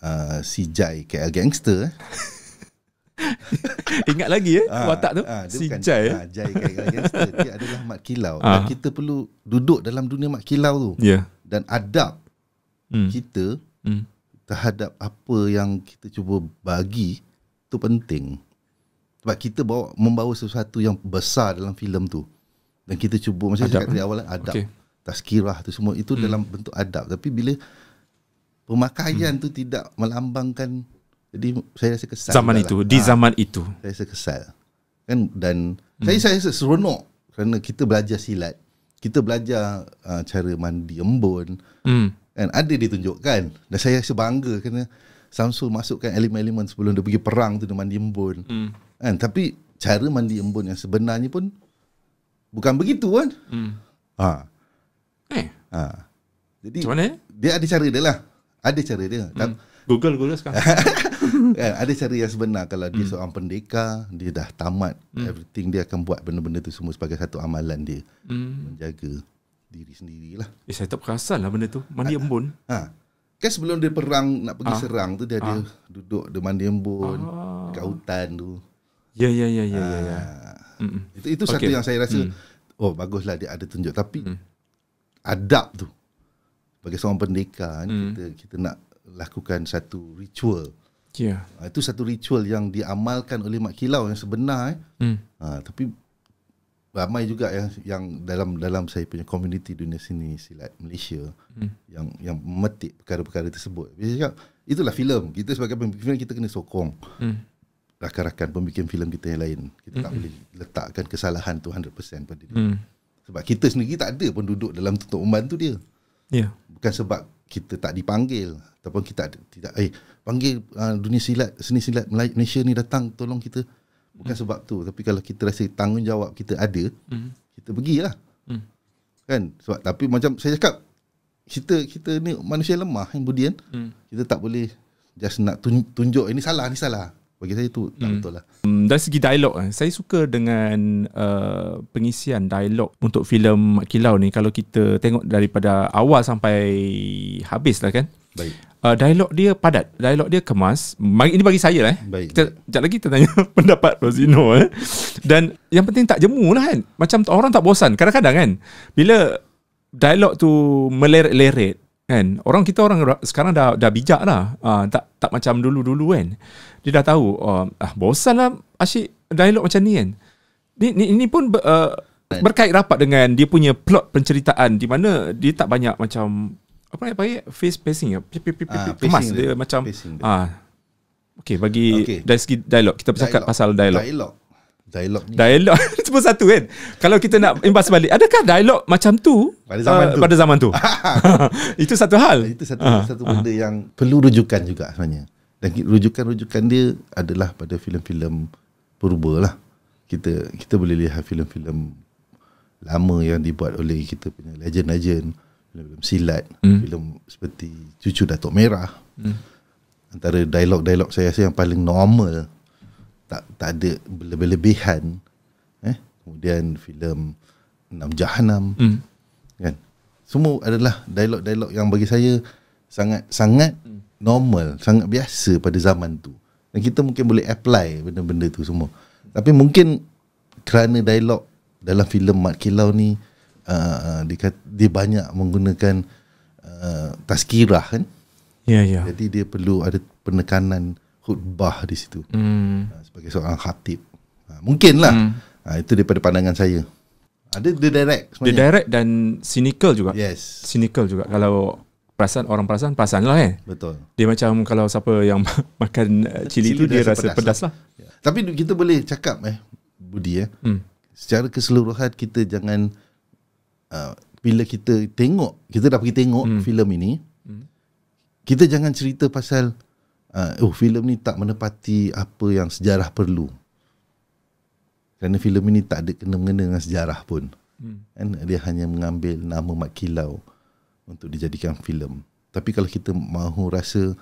uh, si Jai KL gangster eh. *laughs* ingat lagi eh ha, watak tu ah, si bukan, Jai ha, Jai KL gangster dia adalah mak kilau ha. dan kita perlu duduk dalam dunia mak kilau tu yeah. dan adab hmm. kita hmm. terhadap apa yang kita cuba bagi tu penting sebab kita bawa membawa sesuatu yang besar dalam filem tu dan kita cuba macam cakap tadi eh? awal adab okay tazkirah tu semua itu hmm. dalam bentuk adab tapi bila pemakaian hmm. tu tidak melambangkan jadi saya rasa kesal zaman itu lah. di ha. zaman ha, itu saya rasa kesal kan dan hmm. saya saya rasa seronok kerana kita belajar silat kita belajar uh, cara mandi embun hmm. kan ada ditunjukkan dan saya rasa bangga kerana Samsul masukkan elemen-elemen sebelum dia pergi perang tu dia mandi embun hmm. kan tapi cara mandi embun yang sebenarnya pun bukan begitu kan hmm. ha Eh. Ha. Jadi Macam mana? Dia ada cara dia lah. Ada cara dia. Hmm. Google Google sekarang. *laughs* ya, ada cara yang sebenar kalau dia hmm. seorang pendekar, dia dah tamat hmm. everything dia akan buat benda-benda tu semua sebagai satu amalan dia. Hmm. Menjaga diri sendirilah. Eh saya tak perasan lah benda tu. Mandi ha. embun. Ha. Kan sebelum dia perang nak pergi ha. serang tu dia ada ha. duduk dia mandi embun ha. Ah. kat hutan tu. Ya ya ya ya ha. ya. ya. Ha. Hmm, hmm. Itu itu okay. satu yang saya rasa hmm. oh baguslah dia ada tunjuk tapi hmm adab tu bagi seorang pendekar eh, hmm. kita kita nak lakukan satu ritual. Ya. Yeah. Ha, itu satu ritual yang diamalkan oleh Mak Kilau yang sebenar eh. Hmm. Ha, tapi ramai juga yang yang dalam dalam saya punya community dunia sini silat Malaysia hmm. yang yang memetik perkara-perkara tersebut. Biasanya itulah filem. Kita sebagai pembikin filem kita kena sokong. Hmm. Rakan-rakan pembikin filem kita yang lain. Kita hmm. tak boleh letakkan kesalahan tu 100% pada dia. Hmm. Sebab kita sendiri tak ada pun duduk dalam tutup umban tu dia. Yeah. Bukan sebab kita tak dipanggil ataupun kita ada, tidak eh panggil uh, dunia silat seni silat Malaysia ni datang tolong kita. Bukan mm. sebab tu tapi kalau kita rasa tanggungjawab kita ada, mm. kita pergilah. Mm. Kan? Sebab tapi macam saya cakap kita kita ni manusia lemah kemudian mm. kita tak boleh just nak tunjuk ini salah ni salah. Bagi saya tu hmm. betul lah. Hmm, dari segi dialog eh, saya suka dengan uh, pengisian dialog untuk filem Mak Kilau ni kalau kita tengok daripada awal sampai habis lah kan. Baik. Uh, dialog dia padat Dialog dia kemas Ini bagi saya lah eh. Baik kita, Sekejap lagi kita tanya *laughs* pendapat Rosino eh. Dan yang penting tak jemu lah kan Macam orang tak bosan Kadang-kadang kan Bila dialog tu meleret-leret kan orang kita orang sekarang dah dah bijak lah uh, tak tak macam dulu dulu kan dia dah tahu uh, ah bosan lah asyik dialog macam ni kan ni ni, ni pun uh, berkait rapat dengan dia punya plot penceritaan di mana dia tak banyak macam apa nak panggil face pacing ya pip pip pip ah, kemas dia, dia macam ah uh, okey bagi okay. dari segi dialog kita bercakap dialogue. pasal dialog dialog dialog ni. Dialog *laughs* cuma satu kan. Kalau kita nak imbas balik, adakah dialog macam tu pada zaman uh, tu? Pada zaman tu. *laughs* *laughs* itu satu hal. Itu satu uh, satu ah. benda uh. yang perlu rujukan juga sebenarnya. Dan rujukan-rujukan dia adalah pada filem-filem purba lah. Kita kita boleh lihat filem-filem lama yang dibuat oleh kita punya legend-legend, filem-filem silat, mm. filem seperti Cucu Datuk Merah. Mm. Antara dialog-dialog saya rasa yang paling normal tak tak ada berlebihan eh kemudian filem enam jahanam mm. kan semua adalah dialog-dialog yang bagi saya sangat sangat hmm. normal sangat biasa pada zaman tu dan kita mungkin boleh apply benda-benda tu semua tapi mungkin kerana dialog dalam filem Mat Kilau ni uh, uh dia, dia banyak menggunakan uh, tazkirah kan ya yeah, ya yeah. jadi dia perlu ada penekanan khutbah di situ hmm. Ha, sebagai seorang khatib. Ha, mungkin lah Hmm. Ha, itu daripada pandangan saya. Ada uh, the direct sebenarnya. The direct dan cynical juga. Yes. Cynical juga kalau perasan orang perasan perasaan lah eh. Betul. Dia macam kalau siapa yang *laughs* makan eh, cili, cili tu dia rasa pedas, pedas lah. lah. Ya. Tapi kita boleh cakap eh Budi eh. Hmm. Secara keseluruhan kita jangan uh, bila kita tengok kita dah pergi tengok hmm. filem ini hmm. kita jangan cerita pasal uh, oh filem ni tak menepati apa yang sejarah perlu. Kerana filem ini tak ada kena mengena dengan sejarah pun. Hmm. Kan? dia hanya mengambil nama Mat Kilau untuk dijadikan filem. Tapi kalau kita mahu rasa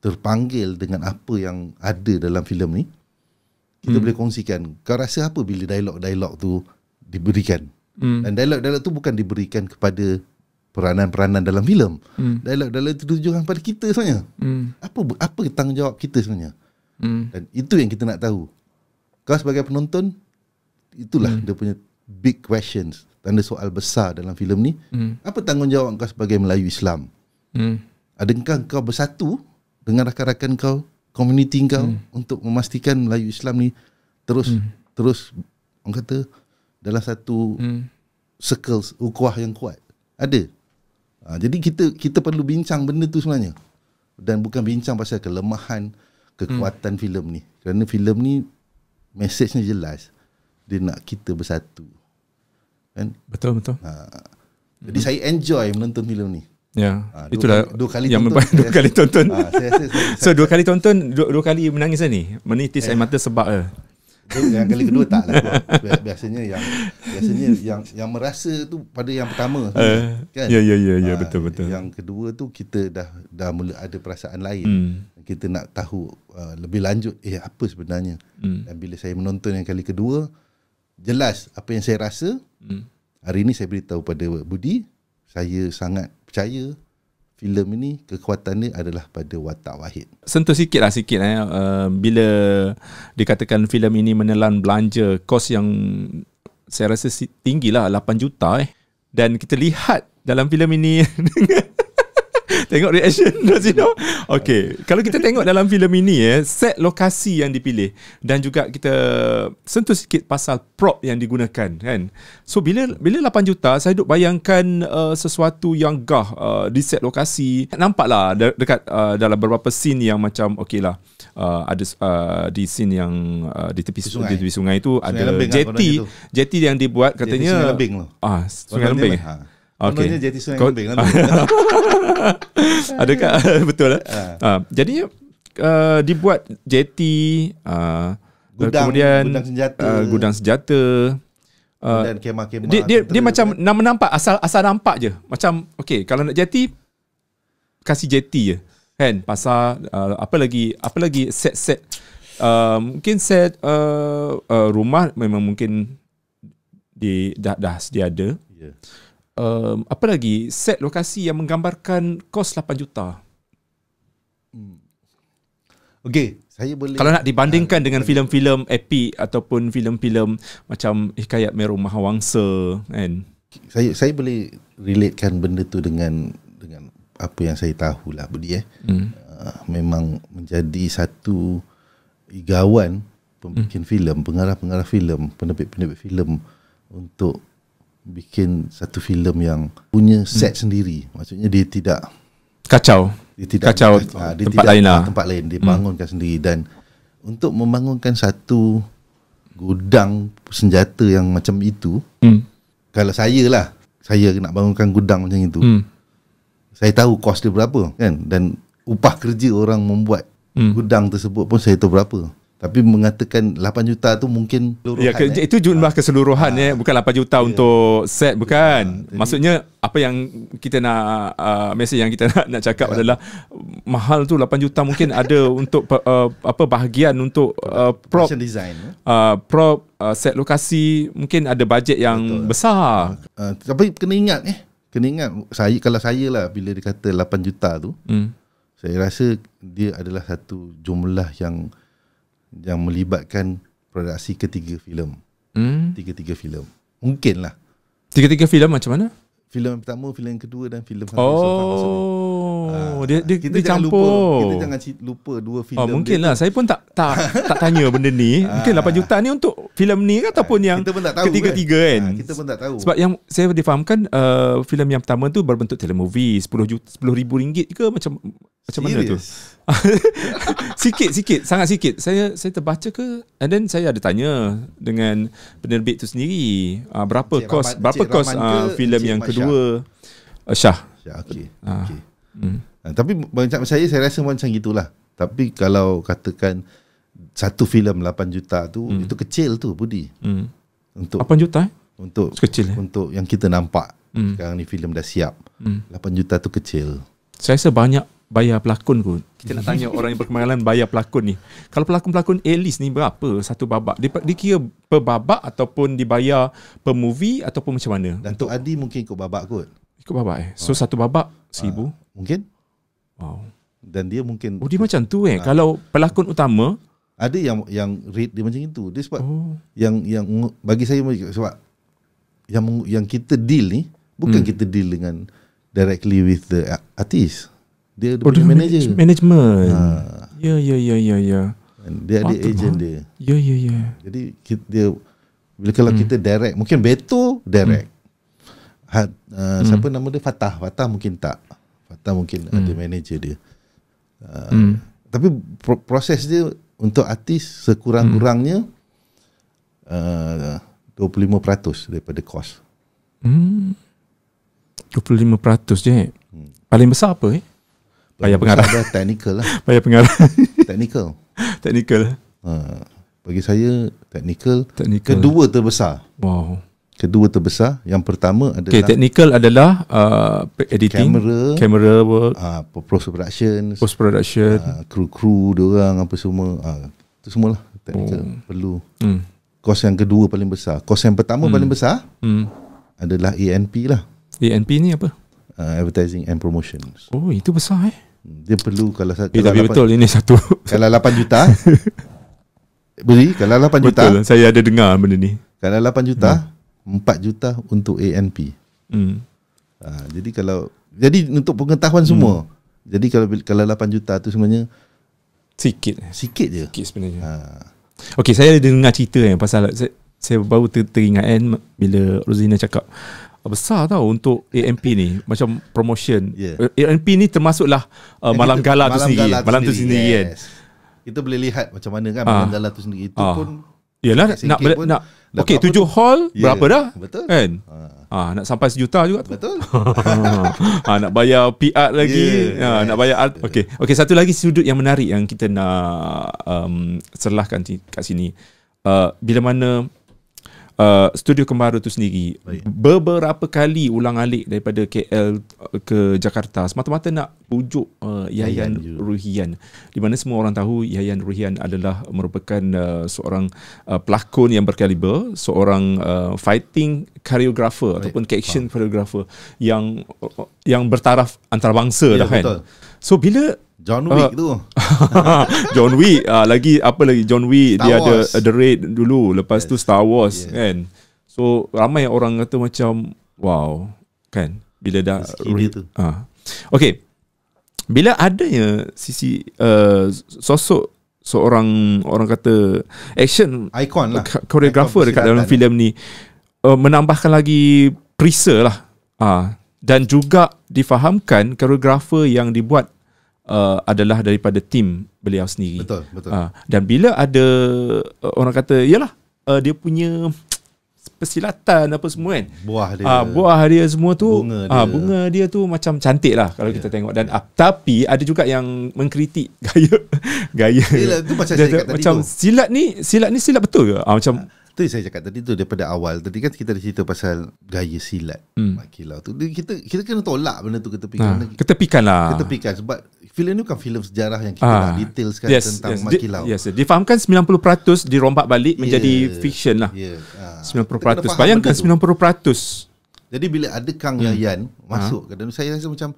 terpanggil dengan apa yang ada dalam filem ni, kita hmm. boleh kongsikan. Kau rasa apa bila dialog-dialog tu diberikan? Hmm. Dan dialog-dialog tu bukan diberikan kepada peranan-peranan dalam filem. Hmm. Dialog dalam tujuan pada kita sebenarnya. Hmm. Apa apa tanggungjawab kita sebenarnya? Hmm. Dan itu yang kita nak tahu. Kau sebagai penonton itulah hmm. dia punya big questions, tanda soal besar dalam filem ni. Hmm. Apa tanggungjawab kau sebagai Melayu Islam? Hmm. Adakah kau bersatu dengan rakan-rakan kau, komuniti kau hmm. untuk memastikan Melayu Islam ni terus hmm. terus orang kata dalam satu hmm. circles ukhuwah yang kuat? Ada Ha, jadi kita kita perlu bincang benda tu sebenarnya. Dan bukan bincang pasal kelemahan kekuatan hmm. filem ni. Kerana filem ni mesejnya jelas. Dia nak kita bersatu. Kan? Betul betul. Ha. Jadi hmm. saya enjoy menonton filem ni. Ya. Yeah. Ha, dua Itulah kali, dua kali yang tonton. dua kali *laughs* ha, tonton. Ha, saya, saya, saya, saya, so dua kali tonton dua, dua kali menangis ni. Menitis yeah. air mata sebab eh yang kali kedua tak lah biasanya yang biasanya yang yang merasa tu pada yang pertama uh, kan ya ya ya ya ah, betul betul yang kedua tu kita dah dah mula ada perasaan lain mm. kita nak tahu uh, lebih lanjut eh apa sebenarnya mm. dan bila saya menonton yang kali kedua jelas apa yang saya rasa mm. hari ini saya beritahu pada Budi saya sangat percaya filem ini kekuatannya adalah pada watak wahid. Sentuh sikit lah sikit lah, ya. eh. Uh, bila dikatakan filem ini menelan belanja kos yang saya rasa tinggi lah 8 juta eh. Dan kita lihat dalam filem ini *laughs* Tengok reaction Razino *laughs* Okay Kalau kita tengok dalam filem ini ya, eh, Set lokasi yang dipilih Dan juga kita Sentuh sikit pasal prop yang digunakan kan. So bila bila 8 juta Saya duk bayangkan uh, Sesuatu yang gah uh, Di set lokasi Nampak lah de- Dekat uh, dalam beberapa scene yang macam Okay lah uh, Ada uh, di scene yang uh, di, tepi, sungai. di tepi sungai itu sungai Ada lah jetty Jetty yang dibuat katanya Jetty Sungai Lembing Ah, Sungai Lembing, Ha. Okay. Namanya jetty sungai Kau... Betul lah. Ha. Uh, jadi uh, dibuat jetty, uh, ah, gudang, kemudian gudang senjata, uh, gudang senjata dan kemah-kemah dia, dia, dia macam eh? nama nampak asal asal nampak je macam okay kalau nak jeti kasih jeti ya. kan pasal uh, apa lagi apa lagi set-set uh, mungkin set uh, uh, rumah memang mungkin di dah dah dia yeah um, apa lagi set lokasi yang menggambarkan kos 8 juta. Hmm. Okey, saya boleh Kalau nak dibandingkan uh, dengan uh, filem-filem epic ataupun filem-filem macam Hikayat Meru Mahawangsa kan. Saya saya boleh relatekan benda tu dengan dengan apa yang saya tahu lah budi eh. Hmm. Uh, memang menjadi satu igawan pembikin hmm. filem, pengarah-pengarah filem, penerbit-penerbit filem untuk bikin satu filem yang punya set hmm. sendiri. Maksudnya dia tidak kacau. Dia tidak kacau dia, ha, dia tempat tidak, lain lah. Tempat lain dia hmm. sendiri dan untuk membangunkan satu gudang senjata yang macam itu, hmm. kalau saya lah, saya nak bangunkan gudang macam itu, hmm. saya tahu kos dia berapa kan? Dan upah kerja orang membuat hmm. gudang tersebut pun saya tahu berapa tapi mengatakan 8 juta tu mungkin keseluruhan. Ya, eh. itu jumlah ya. keseluruhan ya, bukan 8 juta ya. untuk set ya, bukan. Ya, jadi, Maksudnya apa yang kita nak uh, ah, mesej yang kita *laughs* nak nak cakap ya. adalah mahal tu 8 juta mungkin ada *laughs* untuk uh, apa bahagian untuk uh, prop design uh, prop uh, set lokasi mungkin ada bajet yang Betul. besar. Uh, tapi kena ingat eh, kena ingat saya kalau saya lah bila dia kata 8 juta tu, hmm. Saya rasa dia adalah satu jumlah yang yang melibatkan produksi ketiga filem. tiga hmm? Tiga-tiga filem. Mungkinlah. Tiga-tiga filem macam mana? Filem pertama, filem kedua dan filem yang Oh, ah, dia, dia, kita dia jangan campur. lupa kita jangan lupa dua filem. Oh, mungkinlah saya pun tak tak tak tanya benda ni. *laughs* Ah. Mungkin 8 juta ni untuk filem ni ke ataupun ah, yang ketiga-tiga kan. kan? kita pun tak tahu. Sebab yang saya difahamkan uh, filem yang pertama tu berbentuk telemovie 10 juta 10 ribu ringgit ke macam macam Serious? mana tu? *laughs* sikit sikit sangat sikit saya saya terbaca ke and then saya ada tanya dengan penerbit tu sendiri uh, berapa Encik kos Rahman, berapa Encik kos uh, filem yang Rahman kedua Shah Shah, Shah okey uh, okey mm. uh, tapi macam saya saya rasa macam gitulah tapi kalau katakan satu filem 8 juta tu mm. itu kecil tu budi mm. untuk 8 juta eh? untuk kecil eh? untuk yang kita nampak mm. sekarang ni filem dah siap mm. 8 juta tu kecil saya rasa banyak bayar pelakon kot. Kita nak tanya orang yang berkemahiran bayar pelakon ni. Kalau pelakon-pelakon A-list ni berapa satu babak? Dia, dia kira per babak ataupun dibayar per movie ataupun macam mana? Dan Datuk Adi mungkin ikut babak kot. Ikut babak eh? So oh. satu babak ah, seribu? Uh, mungkin. Wow. Dan dia mungkin... Oh dia macam tu eh? Uh, Kalau pelakon utama... Ada yang yang rate dia macam itu. Dia sebab oh. yang yang bagi saya macam sebab yang yang kita deal ni bukan hmm. kita deal dengan directly with the artist dia dia oh, punya manager management ha. ya ya ya ya ya dia ada agent lah. dia ya ya ya jadi kita, dia bila kalau hmm. kita direct mungkin beto direct hmm. ha, uh, hmm. siapa nama dia fatah fatah mungkin tak fatah mungkin hmm. ada manager dia uh, hmm. tapi proses dia untuk artis sekurang-kurangnya uh, hmm. uh, 25% daripada kos hmm 25% je hmm. paling besar apa eh Bayar pengarah Ada technical lah *laughs* Bayar pengarah Technical Technical uh, Bagi saya technical, Kedua terbesar Wow Kedua terbesar Yang pertama adalah okay, Technical adalah uh, Editing Camera Camera work uh, Post production Post production Kru-kru ha, uh, Diorang apa semua uh, Itu semualah Technical oh. Perlu hmm. Kos yang kedua paling besar Kos yang pertama hmm. paling besar hmm. Adalah ENP lah ENP ni apa? Uh, advertising and promotions. Oh, itu besar eh dia perlu kalau satu. Eh, tapi 8, betul ini satu. Kalau 8 juta beri kalau 8 betul, juta. Betul saya ada dengar benda ni. Kalau 8 juta hmm. 4 juta untuk ANP. Hmm. Ha, jadi kalau jadi untuk pengetahuan hmm. semua. Jadi kalau kalau 8 juta tu sebenarnya sikit sikit je. Sikit sebenarnya. Ha. Okey saya ada dengar cerita yang pasal saya, saya baru teringat kan bila Rosina cakap Ah, besar tau untuk AMP ni macam promotion yeah. Eh, AMP ni termasuklah uh, *laughs* malam gala tu sendiri malam tu sendiri, kan? yes. kan kita boleh lihat macam mana kan ah. malam gala tu sendiri itu ha. pun yalah nak pun nak okey tujuh hall yeah. berapa dah betul kan ha. ha nak sampai sejuta juga tu betul ha *laughs* nak bayar PR lagi yeah. ha nak bayar okey okey satu lagi sudut yang menarik yang kita nak um, serlahkan kat sini uh, bila mana uh, studio kembara tu sendiri Baik. beberapa kali ulang-alik daripada KL uh, ke Jakarta semata-mata nak pujuk uh, Yayan, Yayan Ruhian di mana semua orang tahu Yayan Ruhian adalah merupakan uh, seorang uh, pelakon yang berkaliber seorang uh, fighting choreographer Baik. ataupun action choreographer yang uh, yang bertaraf antarabangsa ya, dah kan. betul. kan so bila Oh. *laughs* John Wick uh, ah, tu. John Wick uh, lagi apa lagi John Wick Star dia Wars. ada uh, The Raid dulu lepas yes. tu Star Wars yeah. kan. So ramai orang kata macam wow kan bila dah ah. Uh. Okay Bila adanya sisi uh, sosok seorang orang kata action icon lah choreographer dekat dalam filem ni uh, menambahkan lagi perisa lah. uh. dan juga difahamkan choreographer yang dibuat uh, adalah daripada tim beliau sendiri. Betul, betul. Uh, dan bila ada uh, orang kata, yalah, uh, dia punya persilatan apa semua kan. Buah dia. Uh, buah dia semua tu, bunga ah, dia, uh, bunga dia tu macam cantik lah kalau yeah. kita ya. tengok. Dan uh, Tapi ada juga yang mengkritik *laughs* gaya. gaya. Yalah, itu macam dia, cakap tadi macam tu. Silat ni, silat ni silat betul ke? Uh, macam... Itu saya cakap tadi tu daripada awal. Tadi kan kita ada cerita pasal gaya silat. Hmm. Makilau tu. Kita kita kena tolak benda tu ketepikan. Ah, ha, ketepikan lah. Ketepikan sebab filem ni bukan filem sejarah yang kita ha. nak detail sekali yes, tentang yes. Makilau. Yes, yes. Difahamkan 90% dirombak balik menjadi fiksyen lah. Yeah. Ah. Ha. 90%. Bayangkan 90%. Jadi bila ada Kang hmm. Yayan masuk ha. dan saya rasa macam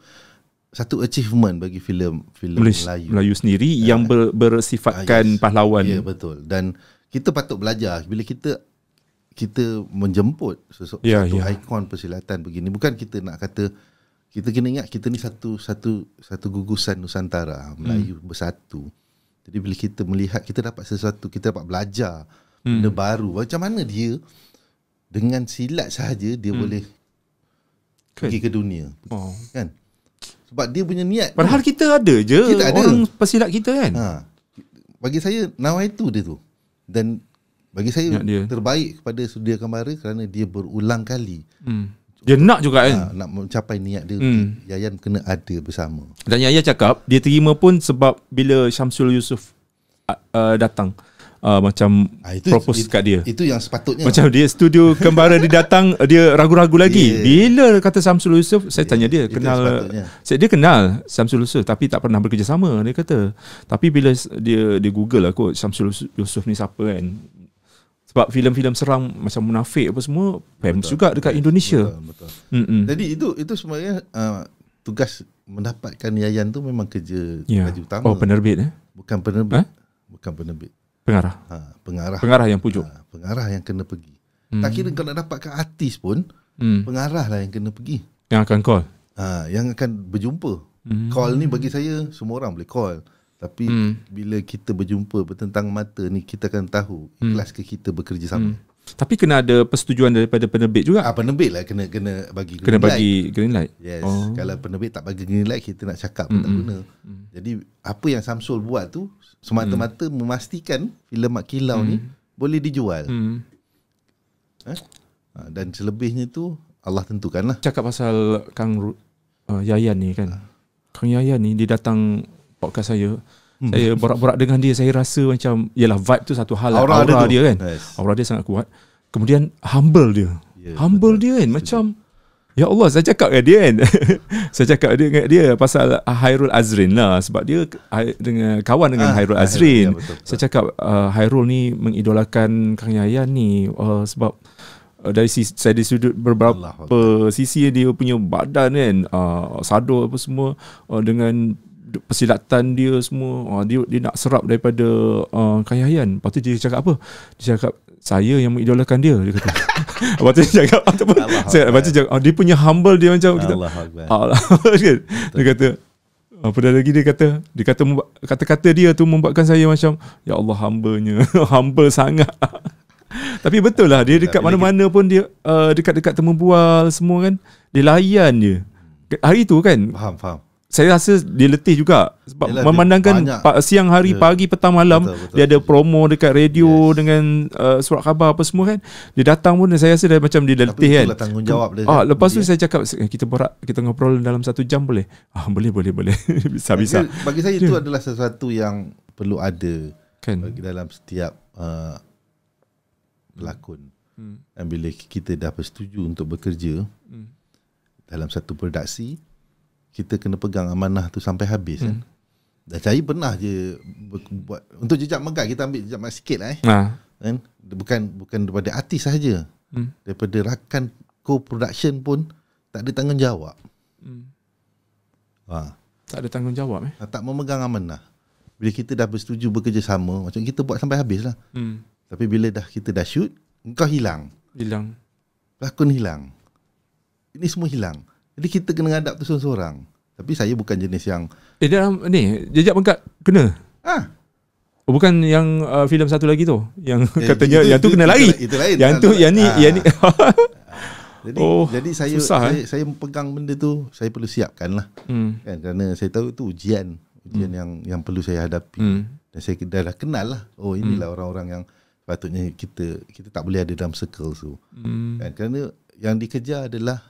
satu achievement bagi filem filem Melayu. Melayu sendiri ha. yang ber, bersifatkan ha, yes. pahlawan. Ya yeah, betul. Dan kita patut belajar bila kita kita menjemput sesuatu ya, yeah, yeah. ikon persilatan begini bukan kita nak kata kita kena ingat kita ni satu satu satu gugusan nusantara ah, Melayu hmm. bersatu jadi bila kita melihat kita dapat sesuatu kita dapat belajar hmm. benda baru macam mana dia dengan silat sahaja dia hmm. boleh okay. pergi ke dunia oh. kan sebab dia punya niat padahal dia, kita ada je kita orang ada. pesilat kita kan ha. bagi saya nawaitu dia tu dan bagi saya dia. terbaik kepada Sudia Kamara kerana dia berulang kali. Hmm. Dia nak juga kan ha, nak mencapai niat dia hmm. Yayan kena ada bersama. Dan Yayan cakap dia terima pun sebab bila Syamsul Yusuf uh, ah, ah, datang uh, macam ah, itu, propose itu, kat dia. Itu yang sepatutnya. Macam dia studio kembara dia datang *laughs* dia ragu-ragu lagi. Yeah. Bila kata Samsul Yusuf saya yeah. tanya dia itu kenal saya dia kenal Samsul Yusuf tapi tak pernah bekerjasama dia kata. Tapi bila dia dia Google aku lah Samsul Yusuf ni siapa kan? Sebab filem-filem serang macam munafik apa semua famous juga dekat betul, Indonesia. Betul. betul. Jadi itu itu sebenarnya uh, tugas mendapatkan yayan tu memang kerja yeah. Oh penerbit eh? Bukan penerbit. Ha? Bukan penerbit. Pengarah. Ha, pengarah. Pengarah yang pujuk. Ha, pengarah yang kena pergi. Hmm. Tak kira kau nak dapatkan artis pun, hmm. pengarah lah yang kena pergi. Yang akan call. Ha, yang akan berjumpa. Hmm. Call ni bagi saya, semua orang boleh call. Tapi hmm. bila kita berjumpa bertentang mata ni, kita akan tahu hmm. ikhlas ke kita bekerja sama. Hmm. Tapi kena ada persetujuan daripada penerbit juga. Ah, penerbit lah kena kena bagi green kena light. Kena bagi green light. Yes. Oh. Kalau penerbit tak bagi green light, kita nak cakap mm-hmm. tak guna. Mm-hmm. Jadi apa yang Samsul buat tu semata-mata mm. memastikan filem Mak Kilau mm. ni boleh dijual. Mm. Ha? ha? Dan selebihnya tu Allah tentukan lah. Cakap pasal Kang uh, Yayan ni kan. Ha. Kang Yayan ni dia datang podcast saya hmm. saya borak-borak dengan dia saya rasa macam yalah vibe tu satu hal lah. aura, aura dia, dia kan yes. aura dia sangat kuat kemudian humble dia yeah, humble betul. dia kan macam Ya Allah, saya cakap dengan dia kan. *laughs* saya cakap dia dengan dia pasal ah, Hairul Azrin lah. Sebab dia dengan kawan dengan ah, Hairul ya, Azrin. Ya, betul, betul. Saya cakap uh, Hairul ni mengidolakan Kang Yaya ni. Uh, sebab uh, dari sisi, saya di sudut beberapa sisi dia punya badan kan. Uh, sado apa semua. Uh, dengan persilatan dia semua uh, dia dia nak serap daripada uh, ah, kaya hayan lepas tu dia cakap apa dia cakap saya yang mengidolakan dia dia kata *laughs* lepas tu dia cakap ataupun saya lepas tu cakap, ah, dia punya humble dia macam kita Allah Akbar *laughs* dia kata apa dah lagi dia kata dia kata kata-kata dia tu membuatkan saya macam ya Allah hambanya *laughs* humble sangat tapi betul lah dia dekat mana-mana pun dia uh, dekat-dekat temu bual semua kan dia layan dia hmm. hari tu kan faham faham saya rasa dia letih juga sebab Yalah, memandangkan pa- siang hari yeah. pagi petang malam betul, betul, dia ada promo dekat radio yes. dengan uh, surat khabar apa semua kan dia datang pun saya rasa dia macam dia Tapi letih kan dia ah, lepas dia. tu saya cakap eh, kita borak kita ngobrol dalam satu jam boleh ah, boleh boleh boleh *laughs* bisa bagi, bisa bagi saya yeah. itu ya. adalah sesuatu yang perlu ada kan bagi dalam setiap uh, pelakon hmm. bila kita dah bersetuju untuk bekerja hmm. dalam satu produksi kita kena pegang amanah tu sampai habis kan? hmm. kan. Dan saya pernah je buat untuk jejak megat kita ambil jejak megat sikit lah eh. Ha. Kan? Bukan bukan daripada artis saja. Hmm. Daripada rakan co-production pun tak ada tanggungjawab. Hmm. Ha. Tak ada tanggungjawab eh. Tak memegang amanah. Bila kita dah bersetuju bekerjasama macam kita buat sampai habis lah. Hmm. Tapi bila dah kita dah shoot, engkau hilang. Hilang. Lakon hilang. Ini semua hilang. Jadi kita kena hadap tu seorang-seorang. Tapi saya bukan jenis yang Eh dalam ni jejak pangkat kena. Ha. Oh, bukan yang uh, filem satu lagi tu yang eh, katanya itu, yang tu kena lari. Itu, itu lain. Yang tu yang ni ha. yang ni. *laughs* jadi oh, jadi saya, susah, saya, eh? saya saya pegang benda tu saya perlu siapkan lah. Hmm. Kan kerana saya tahu itu ujian ujian hmm. yang yang perlu saya hadapi. Hmm. Dan saya dah, dah kenal lah. Oh inilah hmm. orang-orang yang patutnya kita kita tak boleh ada dalam circle tu. Hmm. Kan kerana yang dikejar adalah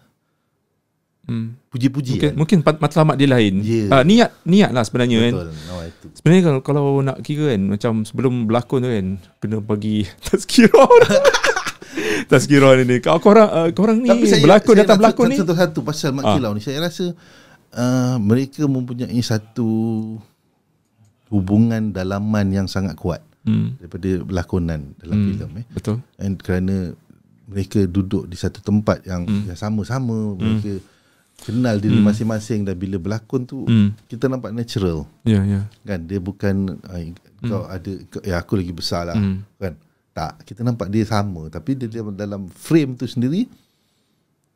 Hmm. Puji-puji mungkin, kan? mungkin matlamat dia lain yeah. uh, niat niat lah sebenarnya kan. Betul. kan oh, no, sebenarnya kalau, kalau nak kira kan macam sebelum berlakon tu kan kena bagi *laughs* tazkirah *laughs* tazkirah ni kau korang uh, ah, korang ni saya, berlakon saya datang berlakon ni satu-satu pasal mak ha. ni saya rasa uh, mereka mempunyai satu hubungan dalaman yang sangat kuat hmm. daripada berlakonan dalam hmm. filem eh. Betul. And kerana mereka duduk di satu tempat yang, hmm. sama-sama hmm. mereka kenal diri mm. masing-masing dan bila berlakon tu mm. kita nampak natural. Ya yeah, ya. Yeah. Kan dia bukan uh, kau mm. ada ya aku lagi besar lah hmm. kan. Tak kita nampak dia sama tapi dia, dia dalam frame tu sendiri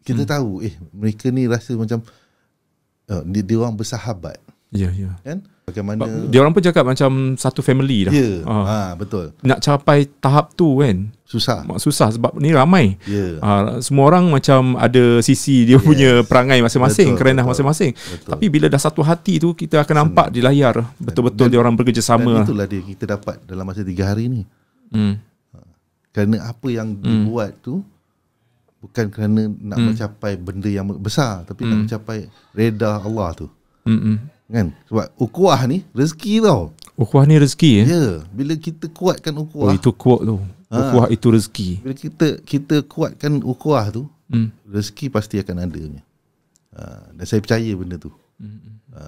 kita mm. tahu eh mereka ni rasa macam uh, dia, dia orang bersahabat. Ya yeah, ya. Yeah. Kan? bagaimana dia orang pun cakap macam satu family dah. Yeah. Ya. Ha. Ah, ha betul. Nak capai tahap tu kan susah. Mak susah sebab ni ramai. Yeah. Ya. Ha, semua orang macam ada sisi dia yes. punya perangai masing-masing, betul, kerenah masing-masing. Tapi bila dah satu hati tu kita akan nampak di layar betul-betul dia orang bekerjasama. Dan itulah dia kita dapat dalam masa tiga hari ni. Hmm. Ah, kerana apa yang hmm. dibuat tu bukan kerana nak hmm. mencapai benda yang besar tapi hmm. nak mencapai reda Allah tu. Hmm. hmm. Kan? Sebab ukuah ni rezeki tau. Ukuah ni rezeki ya? Eh? Ya. Bila kita kuatkan ukuah. Oh, itu kuat tu. Ha. Ukuah itu rezeki. Bila kita kita kuatkan ukuah tu, hmm. rezeki pasti akan ada. Ha. Dan saya percaya benda tu. Hmm. Ha.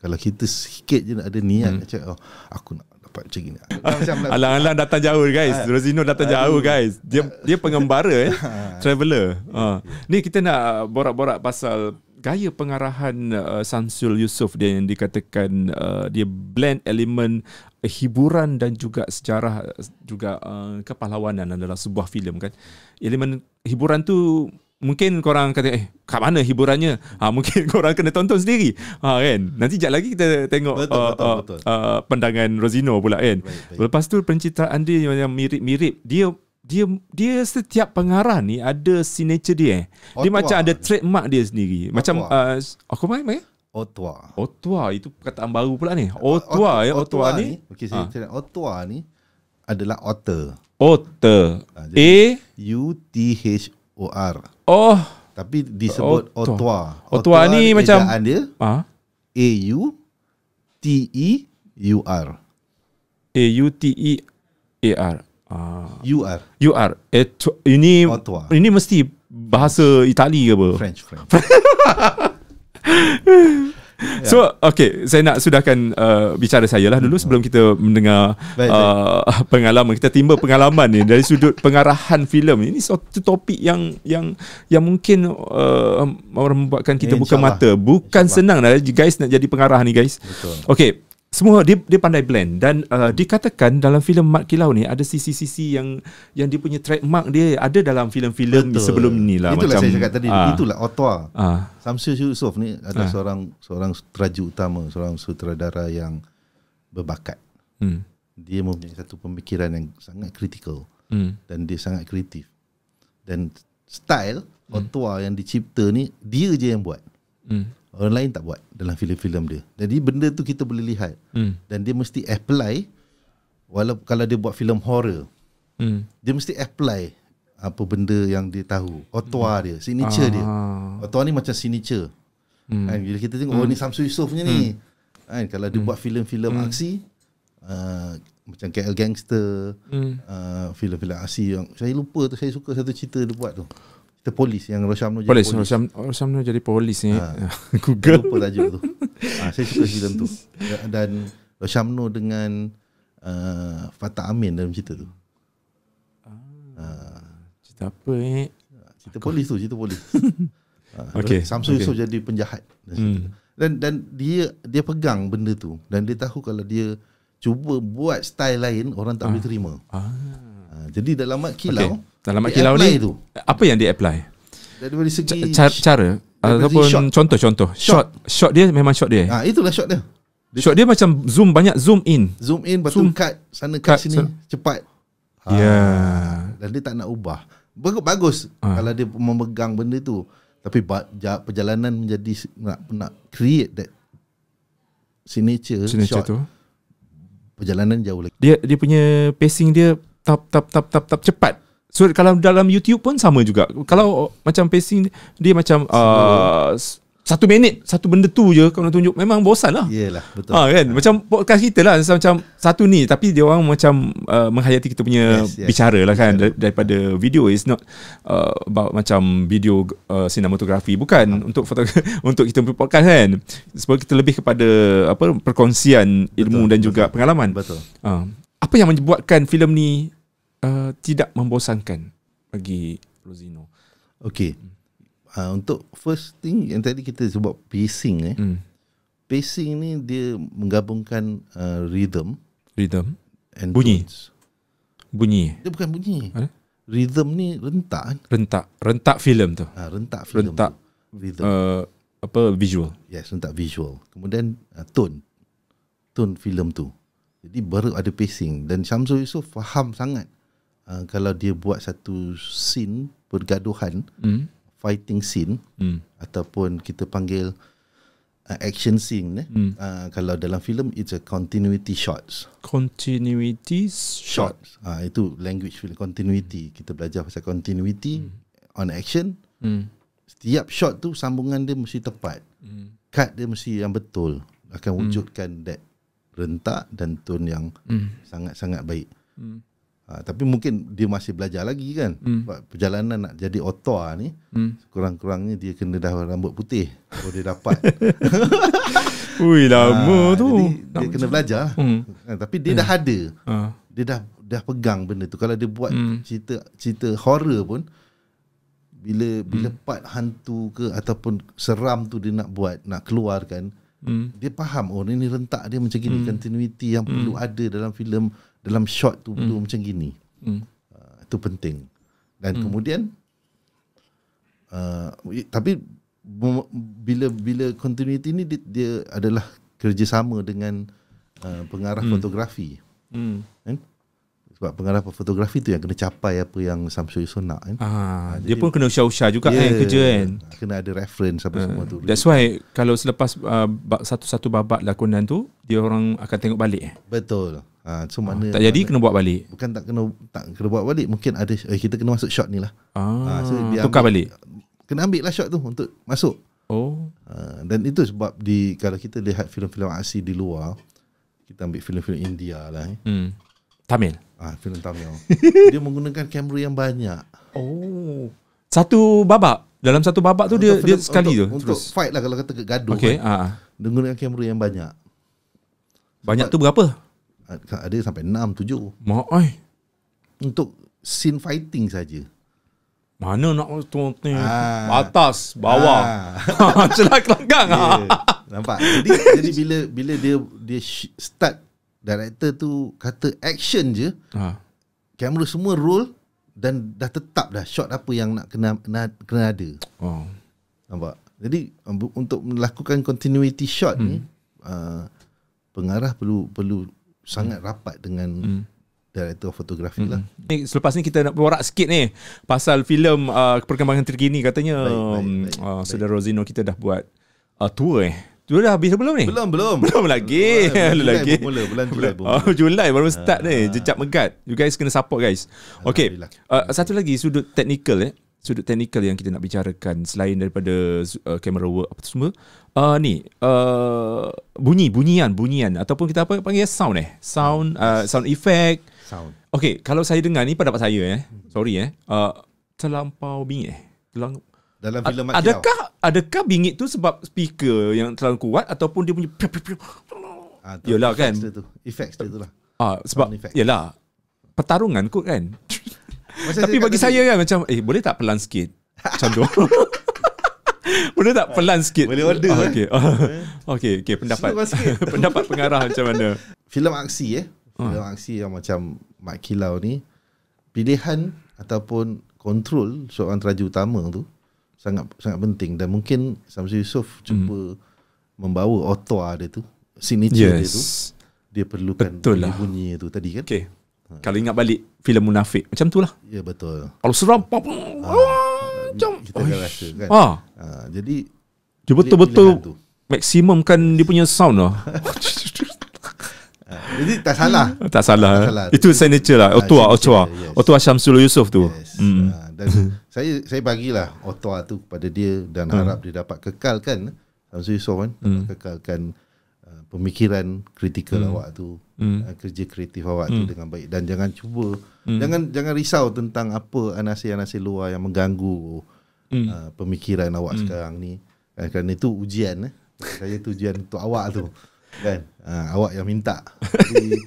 Kalau kita sikit je nak ada niat, hmm. cakap, oh, aku nak dapat macam ni. Ah, *laughs* lah. Alang-alang datang jauh guys. Ha. Rosino datang Aduh. jauh guys. Dia dia *laughs* pengembara eh. Ah. Traveler. Ha. Ha. Ni kita nak borak-borak pasal Gaya pengarahan uh, Sansul Yusof dia yang dikatakan uh, dia blend elemen eh, hiburan dan juga sejarah juga uh, kepahlawanan adalah sebuah filem kan. Elemen hiburan tu mungkin korang kata eh kat mana hiburannya? Ha *laughs* mungkin korang kena tonton sendiri. Ha kan. Nanti jap lagi kita tengok betul, uh, betul, uh, betul. Uh, uh, pandangan Rosino pula kan. Baik, baik. Lepas tu pencitraan dia yang mirip-mirip dia dia dia setiap pengarah ni ada signature dia. Eh. Dia macam ada trademark dia sendiri. Otua. Macam uh, aku main main. Otua. Otua itu perkataan baru pula ni. Otua ya Otua, Otua, Otua ni. Okey saya ha. Otua ni adalah otter. Otter. Ha, A U T H O R. Oh. Tapi disebut Otua. Otua, Otua ni macam dia. Ha? A U T E U R. A U T E A R. Ah. You are. You are. Et, eh, ini oh, ini mesti bahasa Itali ke apa? French. French. *laughs* Ya. So okay Saya nak sudahkan uh, Bicara saya lah dulu hmm. Sebelum kita mendengar Uh, *laughs* Pengalaman Kita timba pengalaman ni Dari sudut pengarahan filem Ini satu topik yang Yang yang mungkin uh, Membuatkan kita buka mata Bukan senang lah Guys nak jadi pengarah ni guys Betul. Okay semua dia dia pandai blend dan uh, dikatakan dalam filem Mat Kilau ni ada sisi-sisi yang yang dia punya trademark dia ada dalam filem-filem sebelum ni lah macam itulah saya cakap tadi aa. Ah. itulah otwa ah. Samsul Yusof ni ada aa. Ah. seorang seorang sutraju utama seorang sutradara yang berbakat hmm. dia mempunyai satu pemikiran yang sangat kritikal hmm. dan dia sangat kreatif dan style hmm. otwa yang dicipta ni dia je yang buat hmm. Orang lain tak buat dalam filem-filem dia. Jadi benda tu kita boleh lihat. Hmm. Dan dia mesti apply walaupun kalau dia buat filem horror. Hmm. Dia mesti apply apa benda yang dia tahu. Otoa hmm. dia, signature ah. dia. Otoa ni macam signature. Hmm. Kan, bila kita tengok hmm. oh ni hmm. Samsu Yusof punya hmm. ni. Kan, kalau dia hmm. buat filem-filem hmm. aksi uh, macam KL Gangster, hmm. uh, filem-filem aksi yang saya lupa tu saya suka satu cerita dia buat tu. The Police yang Rosham Noor jadi polis. Polis, Rosham, Rosham Noor jadi polis ni. Ha. *laughs* Google. Lupa tajuk tu. ha, saya suka cerita tu. Ya, dan Rosham Noor dengan uh, Fatah Amin dalam cerita tu. Ah. Ha. Cerita apa ni? Eh? Ha, cerita polis tu, cerita polis. *laughs* ha. okay. Samsung okay. Yusof jadi penjahat. Dan, hmm. dan dan dia dia pegang benda tu. Dan dia tahu kalau dia cuba buat style lain, orang tak ha. boleh terima. Ha. Ha. Jadi dalam Mat Kilau, okay. Selamat kilau ni tu. Apa yang dia apply Dari segi Cara, cara dari ah, Ataupun short. contoh contoh shot. shot Shot dia memang shot dia ha, Itulah shot dia Shot dia macam zoom Banyak zoom in Zoom in Lepas zoom. tu cut Sana cut, cut sini sana. Cepat ha. Ya yeah. Dan dia tak nak ubah Bagus, bagus ha. Kalau dia memegang benda tu Tapi perjalanan menjadi Nak, nak create that Signature, signature shot tu. Perjalanan jauh lagi Dia dia punya pacing dia Tap tap tap tap tap Cepat So kalau dalam YouTube pun sama juga. Kalau oh, macam pacing dia macam uh, satu minit satu benda tu je kau nak tunjuk memang bosan lah. Yelah betul. Ha, kan? Ah. Macam podcast kita lah macam satu ni tapi dia orang macam uh, menghayati kita punya yes, yes. bicara lah kan yes. daripada video is not uh, about macam video sinematografi uh, bukan ha. untuk foto *laughs* untuk kita punya podcast kan sebab kita lebih kepada apa perkongsian ilmu betul, dan juga betul. pengalaman. Betul. Uh, apa yang menyebabkan filem ni uh, tidak membosankan bagi Rosino. Okey, Uh, untuk first thing yang tadi kita sebut pacing eh. Mm. Pacing ni dia menggabungkan uh, rhythm, rhythm and bunyi. Tones. Bunyi. Dia bukan bunyi. Ha? Rhythm ni rentak. Kan? Rentak, rentak filem tu. Ah, ha, rentak filem. Rentak rhythm. Uh, apa visual? Yes, rentak visual. Kemudian uh, tone. Tone filem tu. Jadi baru ada pacing dan Syamsul Yusof faham sangat uh, kalau dia buat satu scene pergaduhan mm. fighting scene mm. ataupun kita panggil uh, action scene eh? mm. uh, kalau dalam filem it's a continuity shots continuity shots shot. uh, ah, itu language film continuity kita belajar pasal continuity mm. on action mm. setiap shot tu sambungan dia mesti tepat mm. cut dia mesti yang betul akan hmm. wujudkan mm. that rentak dan tone yang mm. sangat-sangat baik hmm. Ha, tapi mungkin dia masih belajar lagi kan. Hmm. Perjalanan nak jadi otor ni, hmm. kurang-kurangnya dia kena dah rambut putih. Kalau dia dapat. *laughs* Ui, ah, lama ha, tu. Jadi dia kena belajar. Hmm. Ha, tapi dia hmm. dah ada. Ha. Dia dah dah pegang benda tu. Kalau dia buat hmm. cerita cerita horror pun, bila, bila hmm. part hantu ke ataupun seram tu dia nak buat, nak keluarkan, hmm. dia faham, oh ini rentak dia macam gini, hmm. continuity yang hmm. perlu ada dalam filem dalam shot tu betul mm. macam gini. Mm. Uh, itu penting. Dan mm. kemudian uh, tapi bila bila continuity ni dia, dia adalah kerjasama dengan uh, pengarah mm. fotografi. Mm. Kan? Sebab pengarah fotografi tu yang kena capai apa yang Samsung Yusof nak kan. Ah, ha, dia pun kena usah-usah juga yeah, ya, ya, kan kerja ya. kan. Kena ada reference apa uh, semua tu. That's why kalau selepas uh, satu-satu babak lakonan tu, dia orang akan tengok balik eh. Betul. Ha, so ah, mana oh, tak jadi kena buat balik. Bukan tak kena tak kena buat balik, mungkin ada eh, kita kena masuk shot ni lah. Ah, ha, so dia tukar ambil, balik. Kena ambil lah shot tu untuk masuk. Oh. Ha, dan itu sebab di kalau kita lihat filem-filem aksi di luar, kita ambil filem-filem India lah eh. Hmm. Tamil. Ah, ha, filem Tamil. *laughs* dia menggunakan kamera yang banyak. Oh. Satu babak dalam satu babak tu untuk dia film, dia sekali untuk, tu untuk terus. fight lah kalau kata gaduh okay, kan. Eh. Ha. menggunakan kamera yang banyak. Banyak sebab, tu berapa? ada sampai 6 7. Mak oi Untuk scene fighting saja. Mana nak tu ni? Ha. Ah. Atas, bawah. Ha. Ah. *laughs* Celak langgang. Yeah. *laughs* Nampak. Jadi jadi bila bila dia dia start director tu kata action je. Ha. Kamera semua roll dan dah tetap dah shot apa yang nak kena kena, kena ada. Oh. Nampak. Jadi um, untuk melakukan continuity shot hmm. ni uh, pengarah perlu perlu sangat rapat dengan mm. director of photography mm. lah. Hmm. Ni selepas ni kita nak berborak sikit ni pasal filem uh, perkembangan terkini katanya baik, um, uh, saudara Rosino kita dah buat uh, tour eh. Tour dah habis belum ni? Belum, belum. *laughs* Belum lagi. Belum lagi. Bulan Julai bulan Oh, Julai baru start ni. Ah. Jejak megat. You guys kena support guys. Okay. Uh, satu lagi sudut teknikal eh sudut teknikal yang kita nak bicarakan selain daripada uh, camera work apa tu semua. Uh, ni uh, bunyi bunyian bunyian ataupun kita apa panggil sound eh sound uh, sound effect. Sound. Okay, kalau saya dengar ni pendapat saya eh sorry eh uh, terlampau bingit eh Terlang- dalam filem macam adakah Kilau. adakah bingit tu sebab speaker yang terlalu kuat ataupun dia punya pew pew Yalah kan. Effect tu lah. Ah, sebab yalah pertarungan kot kan. Macam Tapi bagi saya kan macam eh boleh tak pelan sikit? Macam tu. *laughs* boleh tak pelan sikit? Boleh order. Oh, okay. okay, okay, pendapat. *laughs* pendapat pengarah macam mana? Filem aksi eh. Ah. Filem aksi yang macam Mike Kilau ni pilihan ataupun kontrol seorang teraju utama tu sangat sangat penting dan mungkin Samsul Yusof hmm. cuba membawa otoa dia tu signature yes. dia tu dia perlukan Betul lah. bunyi tu tadi kan okay. Hmm. Kalau ingat balik filem munafik macam tu lah. Ya betul. Kalau seram pop ha. macam kita oh, rasa kan. Ha. ha. jadi dia betul-betul maksimum kan dia punya sound lah. *laughs* jadi tak salah. Hmm. Tak, salah. tak salah. Itu signature lah. Otua, Otua. Otua yes. Syamsul Yusof tu. Yes. Hmm. Ha. Dan *laughs* saya saya bagilah Otua tu kepada dia dan hmm. harap hmm. dia dapat kekalkan Syamsul Yusof kan. Hmm. Kekalkan uh, pemikiran kritikal hmm. awak tu mm. kerja kreatif awak mm. tu hmm. dengan baik dan jangan cuba mm. jangan jangan risau tentang apa anasir-anasir luar yang mengganggu mm. uh, pemikiran awak mm. sekarang ni uh, kerana itu ujian eh saya tu ujian untuk awak tu kan uh, awak yang minta *laughs* Jadi,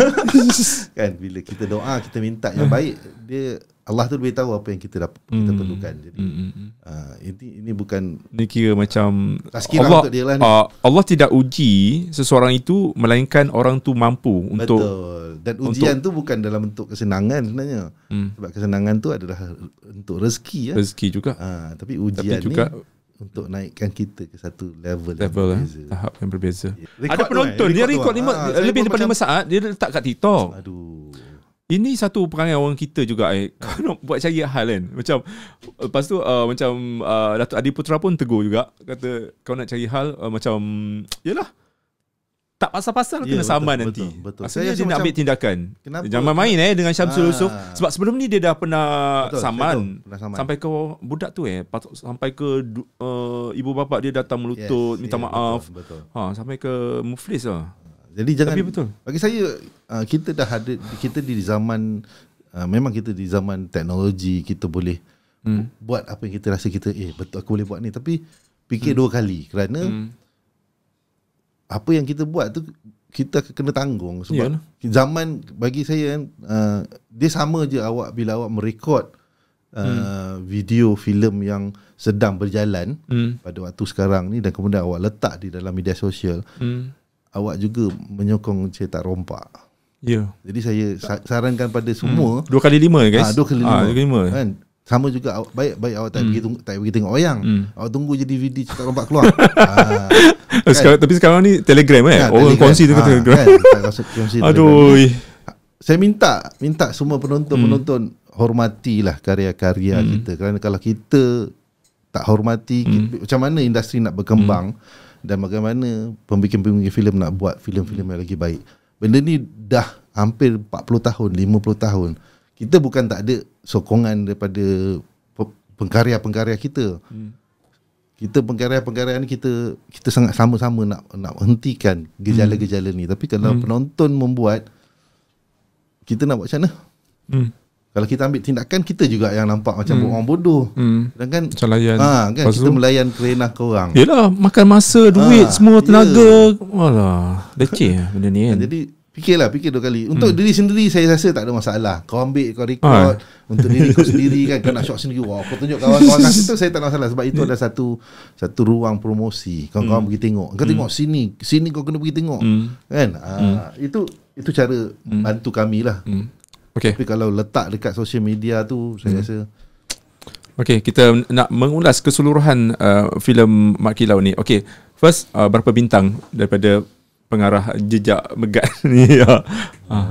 *laughs* kan bila kita doa kita minta yang baik dia Allah tu lebih tahu apa yang kita dapat hmm. kita perlukan. Jadi hmm. uh, ini ini bukan ni kira macam Allah lah ni. Uh, Allah tidak uji seseorang itu melainkan orang tu mampu Betul. untuk dan ujian untuk, tu bukan dalam bentuk kesenangan sebenarnya. Hmm. Sebab kesenangan tu adalah untuk rezeki ya. Rezeki juga. Uh, tapi ujian tapi juga, ni untuk naikkan kita ke satu level, level yang eh. berbeza. Tahap yang berbeza. Ya. Ada eh, penonton, dia record lima, ha, lebih daripada macam, 5 saat, dia letak kat TikTok. Aduh. Ini satu perangai orang kita juga eh. *laughs* Kau nak buat cari hal kan Macam eh, Lepas tu uh, Macam uh, Datuk Adi Putra pun tegur juga Kata Kau nak cari hal uh, Macam Yelah Tak pasal-pasal yeah, Kena saman betul, nanti betul, betul. Asalnya dia nak ambil tindakan kenapa? Jangan main main eh Dengan Syamsul ah. Yusuf Sebab sebelum ni Dia dah pernah, betul, saman, tahu, pernah saman Sampai ke Budak tu eh Sampai ke uh, Ibu bapa dia datang melutut yes, Minta yeah, maaf betul, betul. Ha, Sampai ke Muflis lah jadi jangan Tapi betul. Bagi saya uh, kita dah ada kita di zaman uh, memang kita di zaman teknologi kita boleh hmm. buat apa yang kita rasa kita eh betul aku boleh buat ni tapi fikir hmm. dua kali kerana hmm. apa yang kita buat tu kita kena tanggung sebab yeah. zaman bagi saya kan uh, dia sama je awak bila awak merekod Uh, hmm. video filem yang sedang berjalan hmm. pada waktu sekarang ni dan kemudian awak letak di dalam media sosial hmm awak juga menyokong cetak rompak. Ya. Yeah. Jadi saya sarankan pada hmm. semua hmm. Dua kali lima ah, guys. Ah, dua kali lima. Ah, dua kali lima. Eh? Kan? Sama juga baik baik awak tak hmm. pergi tunggu, tak pergi tengok wayang. Hmm. Awak tunggu je DVD cetak rompak keluar. *laughs* ah, kan? sekarang, tapi sekarang ni Telegram eh. Ya, Orang kongsi dekat ah, Telegram. Kan? Aduh. Saya minta minta semua penonton-penonton hmm. hormatilah karya-karya hmm. kita kerana kalau kita tak hormati hmm. kita, macam mana industri nak berkembang hmm dan bagaimana pembikin-pembikin filem nak buat filem-filem yang lagi baik. Benda ni dah hampir 40 tahun, 50 tahun. Kita bukan tak ada sokongan daripada pengkarya-pengkarya kita. Hmm. Kita pengkarya-pengkarya ni kita kita sangat sama-sama nak nak hentikan gejala-gejala hmm. ni. Tapi kalau hmm. penonton membuat kita nak buat macam mana? Hmm kalau kita ambil tindakan kita juga yang nampak macam hmm. orang bodoh. Hmm. Dan kan ha, kan Pasu. kita melayan kerenah kau orang. Yalah, makan masa, duit, ha, semua ya. tenaga. Yeah. Alah, leceh lah benda ni kan. Jadi fikirlah, fikir dua kali. Untuk hmm. diri sendiri saya rasa tak ada masalah. Kau ambil kau record ha. untuk diri kau sendiri kan kau nak shot sendiri. Wah, kau tunjuk kawan-kawan kasi tu saya tak ada masalah sebab itu hmm. ada satu satu ruang promosi. Kau kau hmm. pergi tengok. Kau tengok hmm. sini, sini kau kena pergi tengok. Hmm. Kan? Ha, hmm. itu itu cara hmm. bantu kami lah. Hmm. Okay. Tapi kalau letak dekat social media tu saya hmm. rasa Okay, kita nak mengulas keseluruhan uh, filem Mak Kilau ni. Okay, first uh, berapa bintang daripada pengarah jejak megat *laughs* ni? Uh,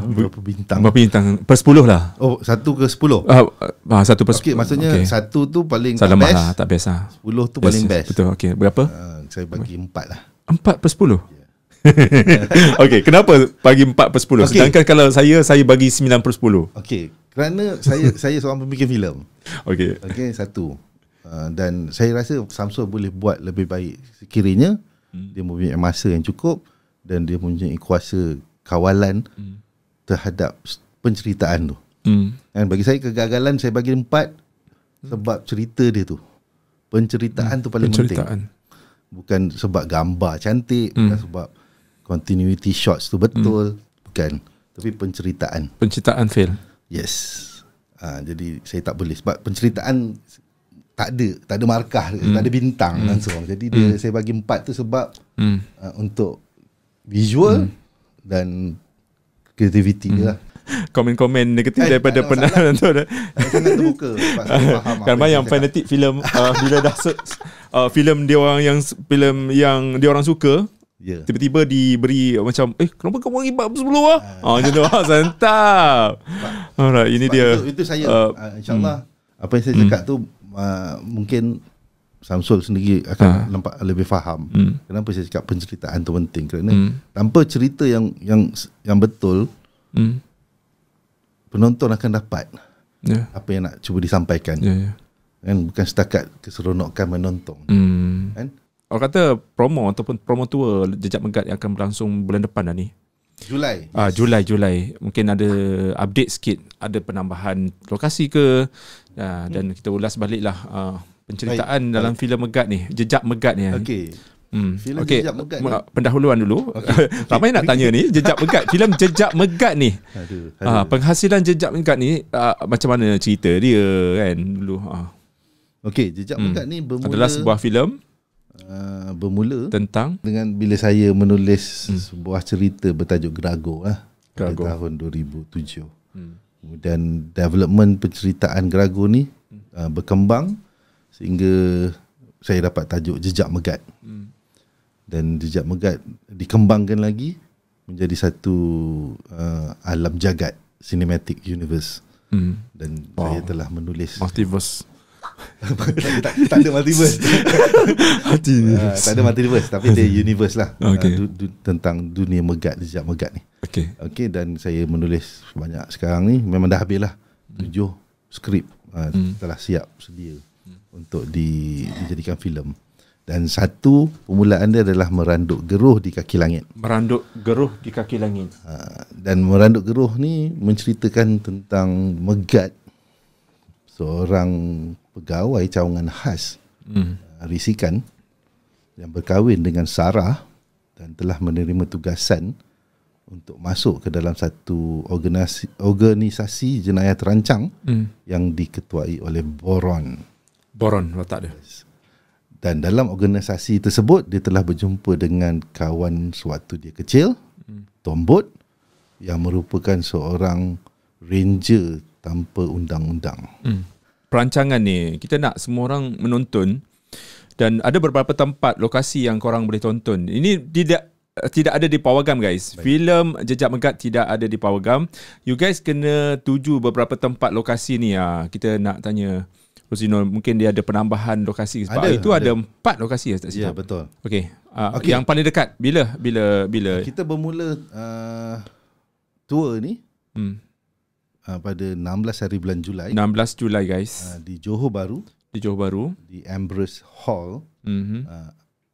berapa bintang? Berapa bintang? Per sepuluh lah. Oh, satu ke sepuluh? Uh, uh, satu per sepuluh. Okay, maksudnya okay. satu tu paling tak best. Lah, tak best lah. Sepuluh tu yes, paling best. Betul, okay. Berapa? Uh, saya bagi empat lah. Empat per sepuluh? Yeah okay, kenapa bagi 4 per 10? Okay. Sedangkan kalau saya, saya bagi 9 per 10. Okay, kerana saya saya seorang pembikin filem. Okay. Okay, satu. Uh, dan saya rasa Samsung boleh buat lebih baik sekiranya hmm. dia mempunyai masa yang cukup dan dia mempunyai kuasa kawalan hmm. terhadap penceritaan tu. Hmm. Dan bagi saya kegagalan saya bagi 4 sebab cerita dia tu. Penceritaan hmm. tu paling penceritaan. penting. Bukan sebab gambar cantik, hmm. bukan sebab continuity shots tu betul hmm. bukan tapi penceritaan penceritaan fail yes ha, jadi saya tak boleh sebab penceritaan tak ada tak ada markah hmm. tak ada bintang hmm. langsung jadi dia hmm. saya bagi empat tu sebab hmm. uh, untuk visual hmm. dan creativity hmm. dia lah hmm. *laughs* komen-komen negatif eh, daripada penonton tu dah. tu terbuka sebab saya faham. *laughs* Kan banyak yang fanatik filem uh, bila dah uh, filem dia orang yang filem yang dia orang suka Yeah. Tiba-tiba diberi macam eh kenapa kamu buat bab sebelum ah? ah? Ah macam tu ah, santap. Alright, ini dia. Itu, itu saya uh, uh, insyaallah hmm. apa yang saya cakap hmm. tu uh, mungkin Samsul sendiri akan ha. nampak lebih faham. Hmm. Kenapa saya cakap penceritaan tu penting kerana hmm. tanpa cerita yang yang yang betul hmm. penonton akan dapat yeah. apa yang nak cuba disampaikan. Yeah, yeah. Kan bukan setakat keseronokan menonton. Hmm. Kan? Orang kata promo ataupun promo tour jejak megat yang akan berlangsung bulan depan dah ni. Julai. Ah Julai Julai. Mungkin ada update sikit, ada penambahan lokasi ke. Ah, hmm. dan kita ulas baliklah ah, penceritaan Baik. dalam filem megat ni, jejak megat ni. Eh. Okey. Hmm. Filem okay. jejak megat. Ni. Pendahuluan dulu. Okay. Okay. *laughs* nak tanya ni, jejak megat, filem jejak megat ni. Aduh. Ah, aduh. Ah, penghasilan jejak megat ni ah, macam mana cerita dia kan dulu. Ah. Okey, jejak hmm. megat ni bermula adalah sebuah filem Uh, bermula tentang dengan bila saya menulis hmm. sebuah cerita bertajuk Grago ah Grago tahun 2007. Hmm. Kemudian development penceritaan Grago ni hmm. uh, berkembang sehingga saya dapat tajuk Jejak Megat. Hmm. Dan Jejak Megat dikembangkan lagi menjadi satu uh, alam jagat cinematic universe. Hmm. Dan wow. saya telah menulis multiverse tak, tak ada multiverse Hati *laughs* ni uh, Tak ada multiverse Tapi dia universe lah ah, okay. uh, du, du, Tentang dunia megat Sejak megat ni okay. okay Dan saya menulis Banyak sekarang ni Memang dah habis lah hmm. Tujuh hmm. skrip uh, hmm. Telah siap Sedia hmm. Untuk di, dijadikan filem. Dan satu permulaan dia adalah meranduk geruh di kaki langit. Meranduk geruh di kaki langit. Dan meranduk geruh ni menceritakan tentang Megat, seorang pegawai cawangan khas hmm. Uh, risikan yang berkahwin dengan Sarah dan telah menerima tugasan untuk masuk ke dalam satu organisasi, organisasi jenayah terancang hmm. yang diketuai oleh Boron. Boron letak dia. Yes. Dan dalam organisasi tersebut dia telah berjumpa dengan kawan suatu dia kecil, hmm. Tombot yang merupakan seorang ranger tanpa undang-undang. Hmm perancangan ni kita nak semua orang menonton dan ada beberapa tempat lokasi yang korang boleh tonton ini tidak tidak ada di Pawagam guys Filem Jejak Megat tidak ada di Pawagam You guys kena tuju beberapa tempat lokasi ni ya. Kita nak tanya Rosino Mungkin dia ada penambahan lokasi Sebab ada, itu ada. empat lokasi ya, tak Ya betul okay. Uh, ah, okay. Yang paling dekat Bila? bila, bila? Kita bermula uh, ah, Tour ni hmm uh, pada 16 hari bulan Julai. 16 Julai guys. Uh, di Johor Baru Di Johor Baru Di Ambrose Hall. Mm-hmm. Uh,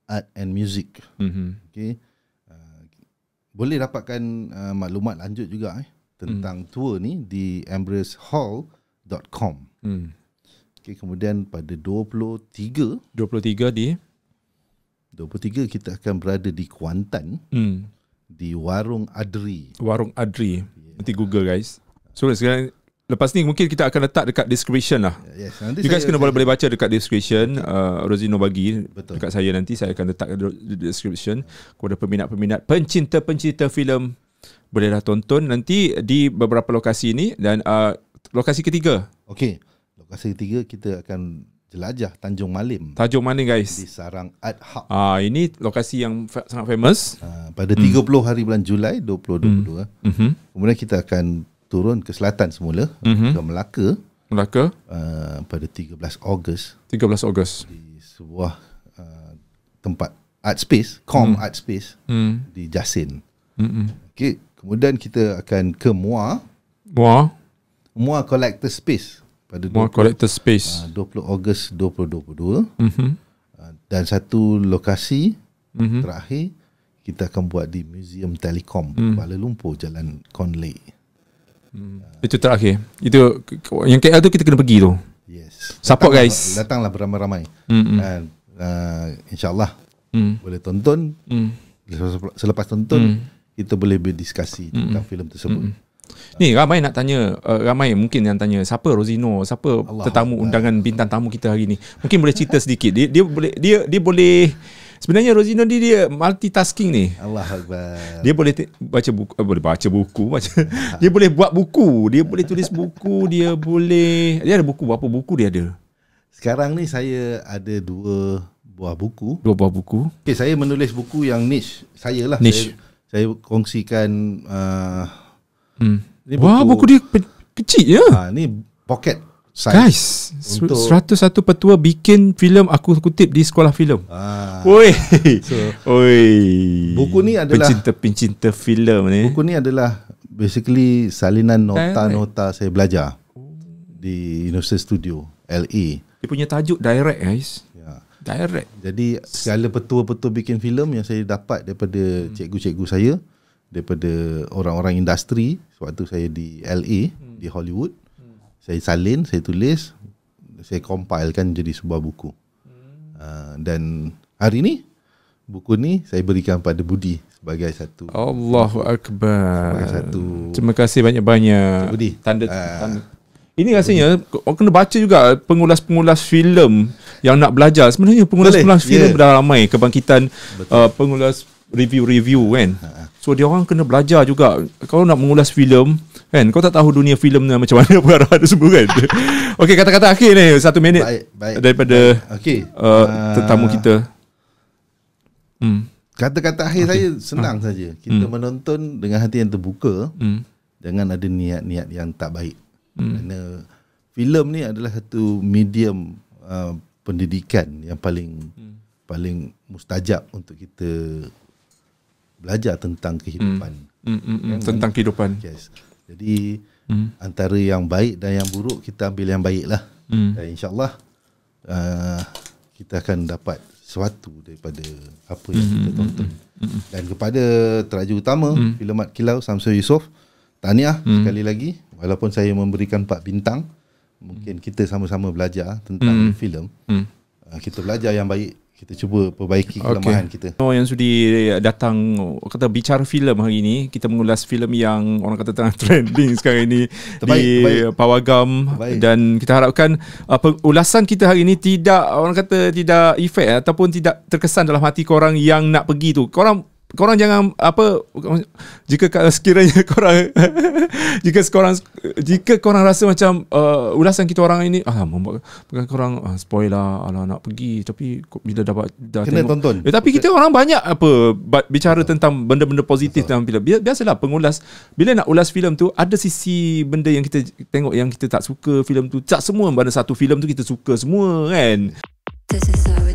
Art and Music. Mm-hmm. Okay. Uh, boleh dapatkan uh, maklumat lanjut juga eh, tentang mm. tour ni di ambrosehall.com. Mm. Okay, kemudian pada 23. 23 di? 23 kita akan berada di Kuantan. Mm. Di Warung Adri. Warung Adri. Yeah. Nanti Google guys. So sekarang Lepas ni mungkin kita akan letak dekat description lah. Ya, yes, nanti you guys kena boleh boleh baca dekat description. Okay. Uh, Rosino bagi Betul. dekat saya nanti. Saya akan letak di description. Kepada peminat-peminat, pencinta-pencinta filem Bolehlah tonton nanti di beberapa lokasi ni. Dan uh, lokasi ketiga. Okey. Lokasi ketiga kita akan jelajah Tanjung Malim. Tanjung Malim guys. Di Sarang Art Hub. Uh, ah, ini lokasi yang fa- sangat famous. Uh, pada 30 mm. hari bulan Julai 2022. Mm. Mm-hmm. Kemudian kita akan turun ke selatan semula mm-hmm. ke Melaka. Melaka uh, pada 13 Ogos. 13 Ogos di sebuah uh, tempat art space, Com mm. Art Space mm. di Jasin. Mm-hmm. Okay, kemudian kita akan ke Mua. Mua. Mua Collector Space pada Mua 20, Collector Space uh, 20 Ogos 2022. Mm-hmm. Uh, dan satu lokasi mm-hmm. terakhir kita akan buat di Museum Telekom mm. Kuala Lumpur Jalan Conley. Hmm. Itu terakhir. Itu yang KL tu kita kena pergi tu. Yes. Support datanglah, guys. Datanglah beramai-ramai. Hmm. Dan hmm. uh, insyaallah hmm. boleh tonton. Hmm. Selepas tonton hmm. kita boleh berdiskusi hmm, tentang hmm. filem tersebut. Hmm, hmm. Ni ramai nak tanya uh, ramai mungkin yang tanya siapa Rosino siapa Allah tetamu Allah. undangan bintang tamu kita hari ni mungkin boleh cerita sedikit dia dia boleh dia dia boleh Sebenarnya Rosino Nodi dia multitasking ni. Allah Akbar. Dia boleh baca buku, eh, boleh baca buku, baca. *laughs* dia boleh buat buku, dia boleh tulis buku, dia boleh dia ada buku berapa buku dia ada. Sekarang ni saya ada dua buah buku. Dua buah buku. Okey, saya menulis buku yang niche. Saya lah. Niche. Saya, saya kongsikan uh, hmm. Ni buku, buku dia pe- kecil ya. Ha, ni pocket size guys seratus satu petua bikin filem aku kutip di sekolah filem ah. oi so, oi buku ni adalah pencinta-pencinta filem ni buku ni adalah basically salinan eh, nota-nota eh. saya belajar di Universal Studio LA e. dia punya tajuk direct guys ya. Direct. Jadi segala petua-petua bikin filem yang saya dapat daripada hmm. cikgu-cikgu saya, daripada orang-orang industri, sewaktu saya di LA, e, hmm. di Hollywood, hmm saya salin, saya tulis, saya compilekan jadi sebuah buku. Uh, dan hari ni buku ni saya berikan pada Budi sebagai satu Allahu akbar. Sebagai satu. Terima kasih banyak-banyak. Budi. Tanda uh, tanda ini rasanya orang kena baca juga pengulas-pengulas filem yang nak belajar. Sebenarnya pengulas-pengulas filem yeah. dah ramai kebangkitan uh, pengulas review-review kan. ha. So dia orang kena belajar juga Kalau nak mengulas filem kan Kau tak tahu dunia filem ni macam *laughs* mana Apa arah ada semua kan *laughs* Okay kata-kata akhir ni Satu minit baik, baik. Daripada baik. Okay. Uh, uh tetamu kita hmm. Kata-kata akhir okay. saya senang ha. saja Kita hmm. menonton dengan hati yang terbuka hmm. Jangan ada niat-niat yang tak baik hmm. filem ni adalah satu medium uh, pendidikan Yang paling hmm. paling mustajab untuk kita belajar tentang kehidupan. Mm. Mm, mm, mm, tentang kehidupan. Yes. Jadi mm. antara yang baik dan yang buruk kita ambil yang baiklah. Mm. Dan insyaallah uh, kita akan dapat sesuatu daripada apa yang mm kita hmm, hmm, tonton. Mm-hmm. Dan kepada teraju utama mm. Mat Kilau Samsul Yusof, tahniah mm. sekali lagi walaupun saya memberikan 4 bintang, mungkin kita sama-sama belajar tentang mm. filem. Mm. Ah, kita belajar yang baik kita cuba perbaiki kelemahan okay. kita. Oh yang sudi eh, datang kata bicara filem hari ini, kita mengulas filem yang orang kata tengah *laughs* trending sekarang ini terbaik, di Pawagam dan kita harapkan uh, ah, ulasan kita hari ini tidak orang kata tidak efek ataupun tidak terkesan dalam hati korang yang nak pergi tu. Korang korang jangan apa jika sekiranya *laughs* korang jika korang jika korang rasa macam uh, ulasan kita orang ini ah membuat korang ah, spoil lah, ala nak pergi tapi bila dapat dah kena tengok. tonton eh, tapi kita orang banyak apa bicara Betul. tentang benda-benda positif Betul. dalam filem biasalah pengulas bila nak ulas filem tu ada sisi benda yang kita tengok yang kita tak suka filem tu tak semua mana satu filem tu kita suka semua kan This is so-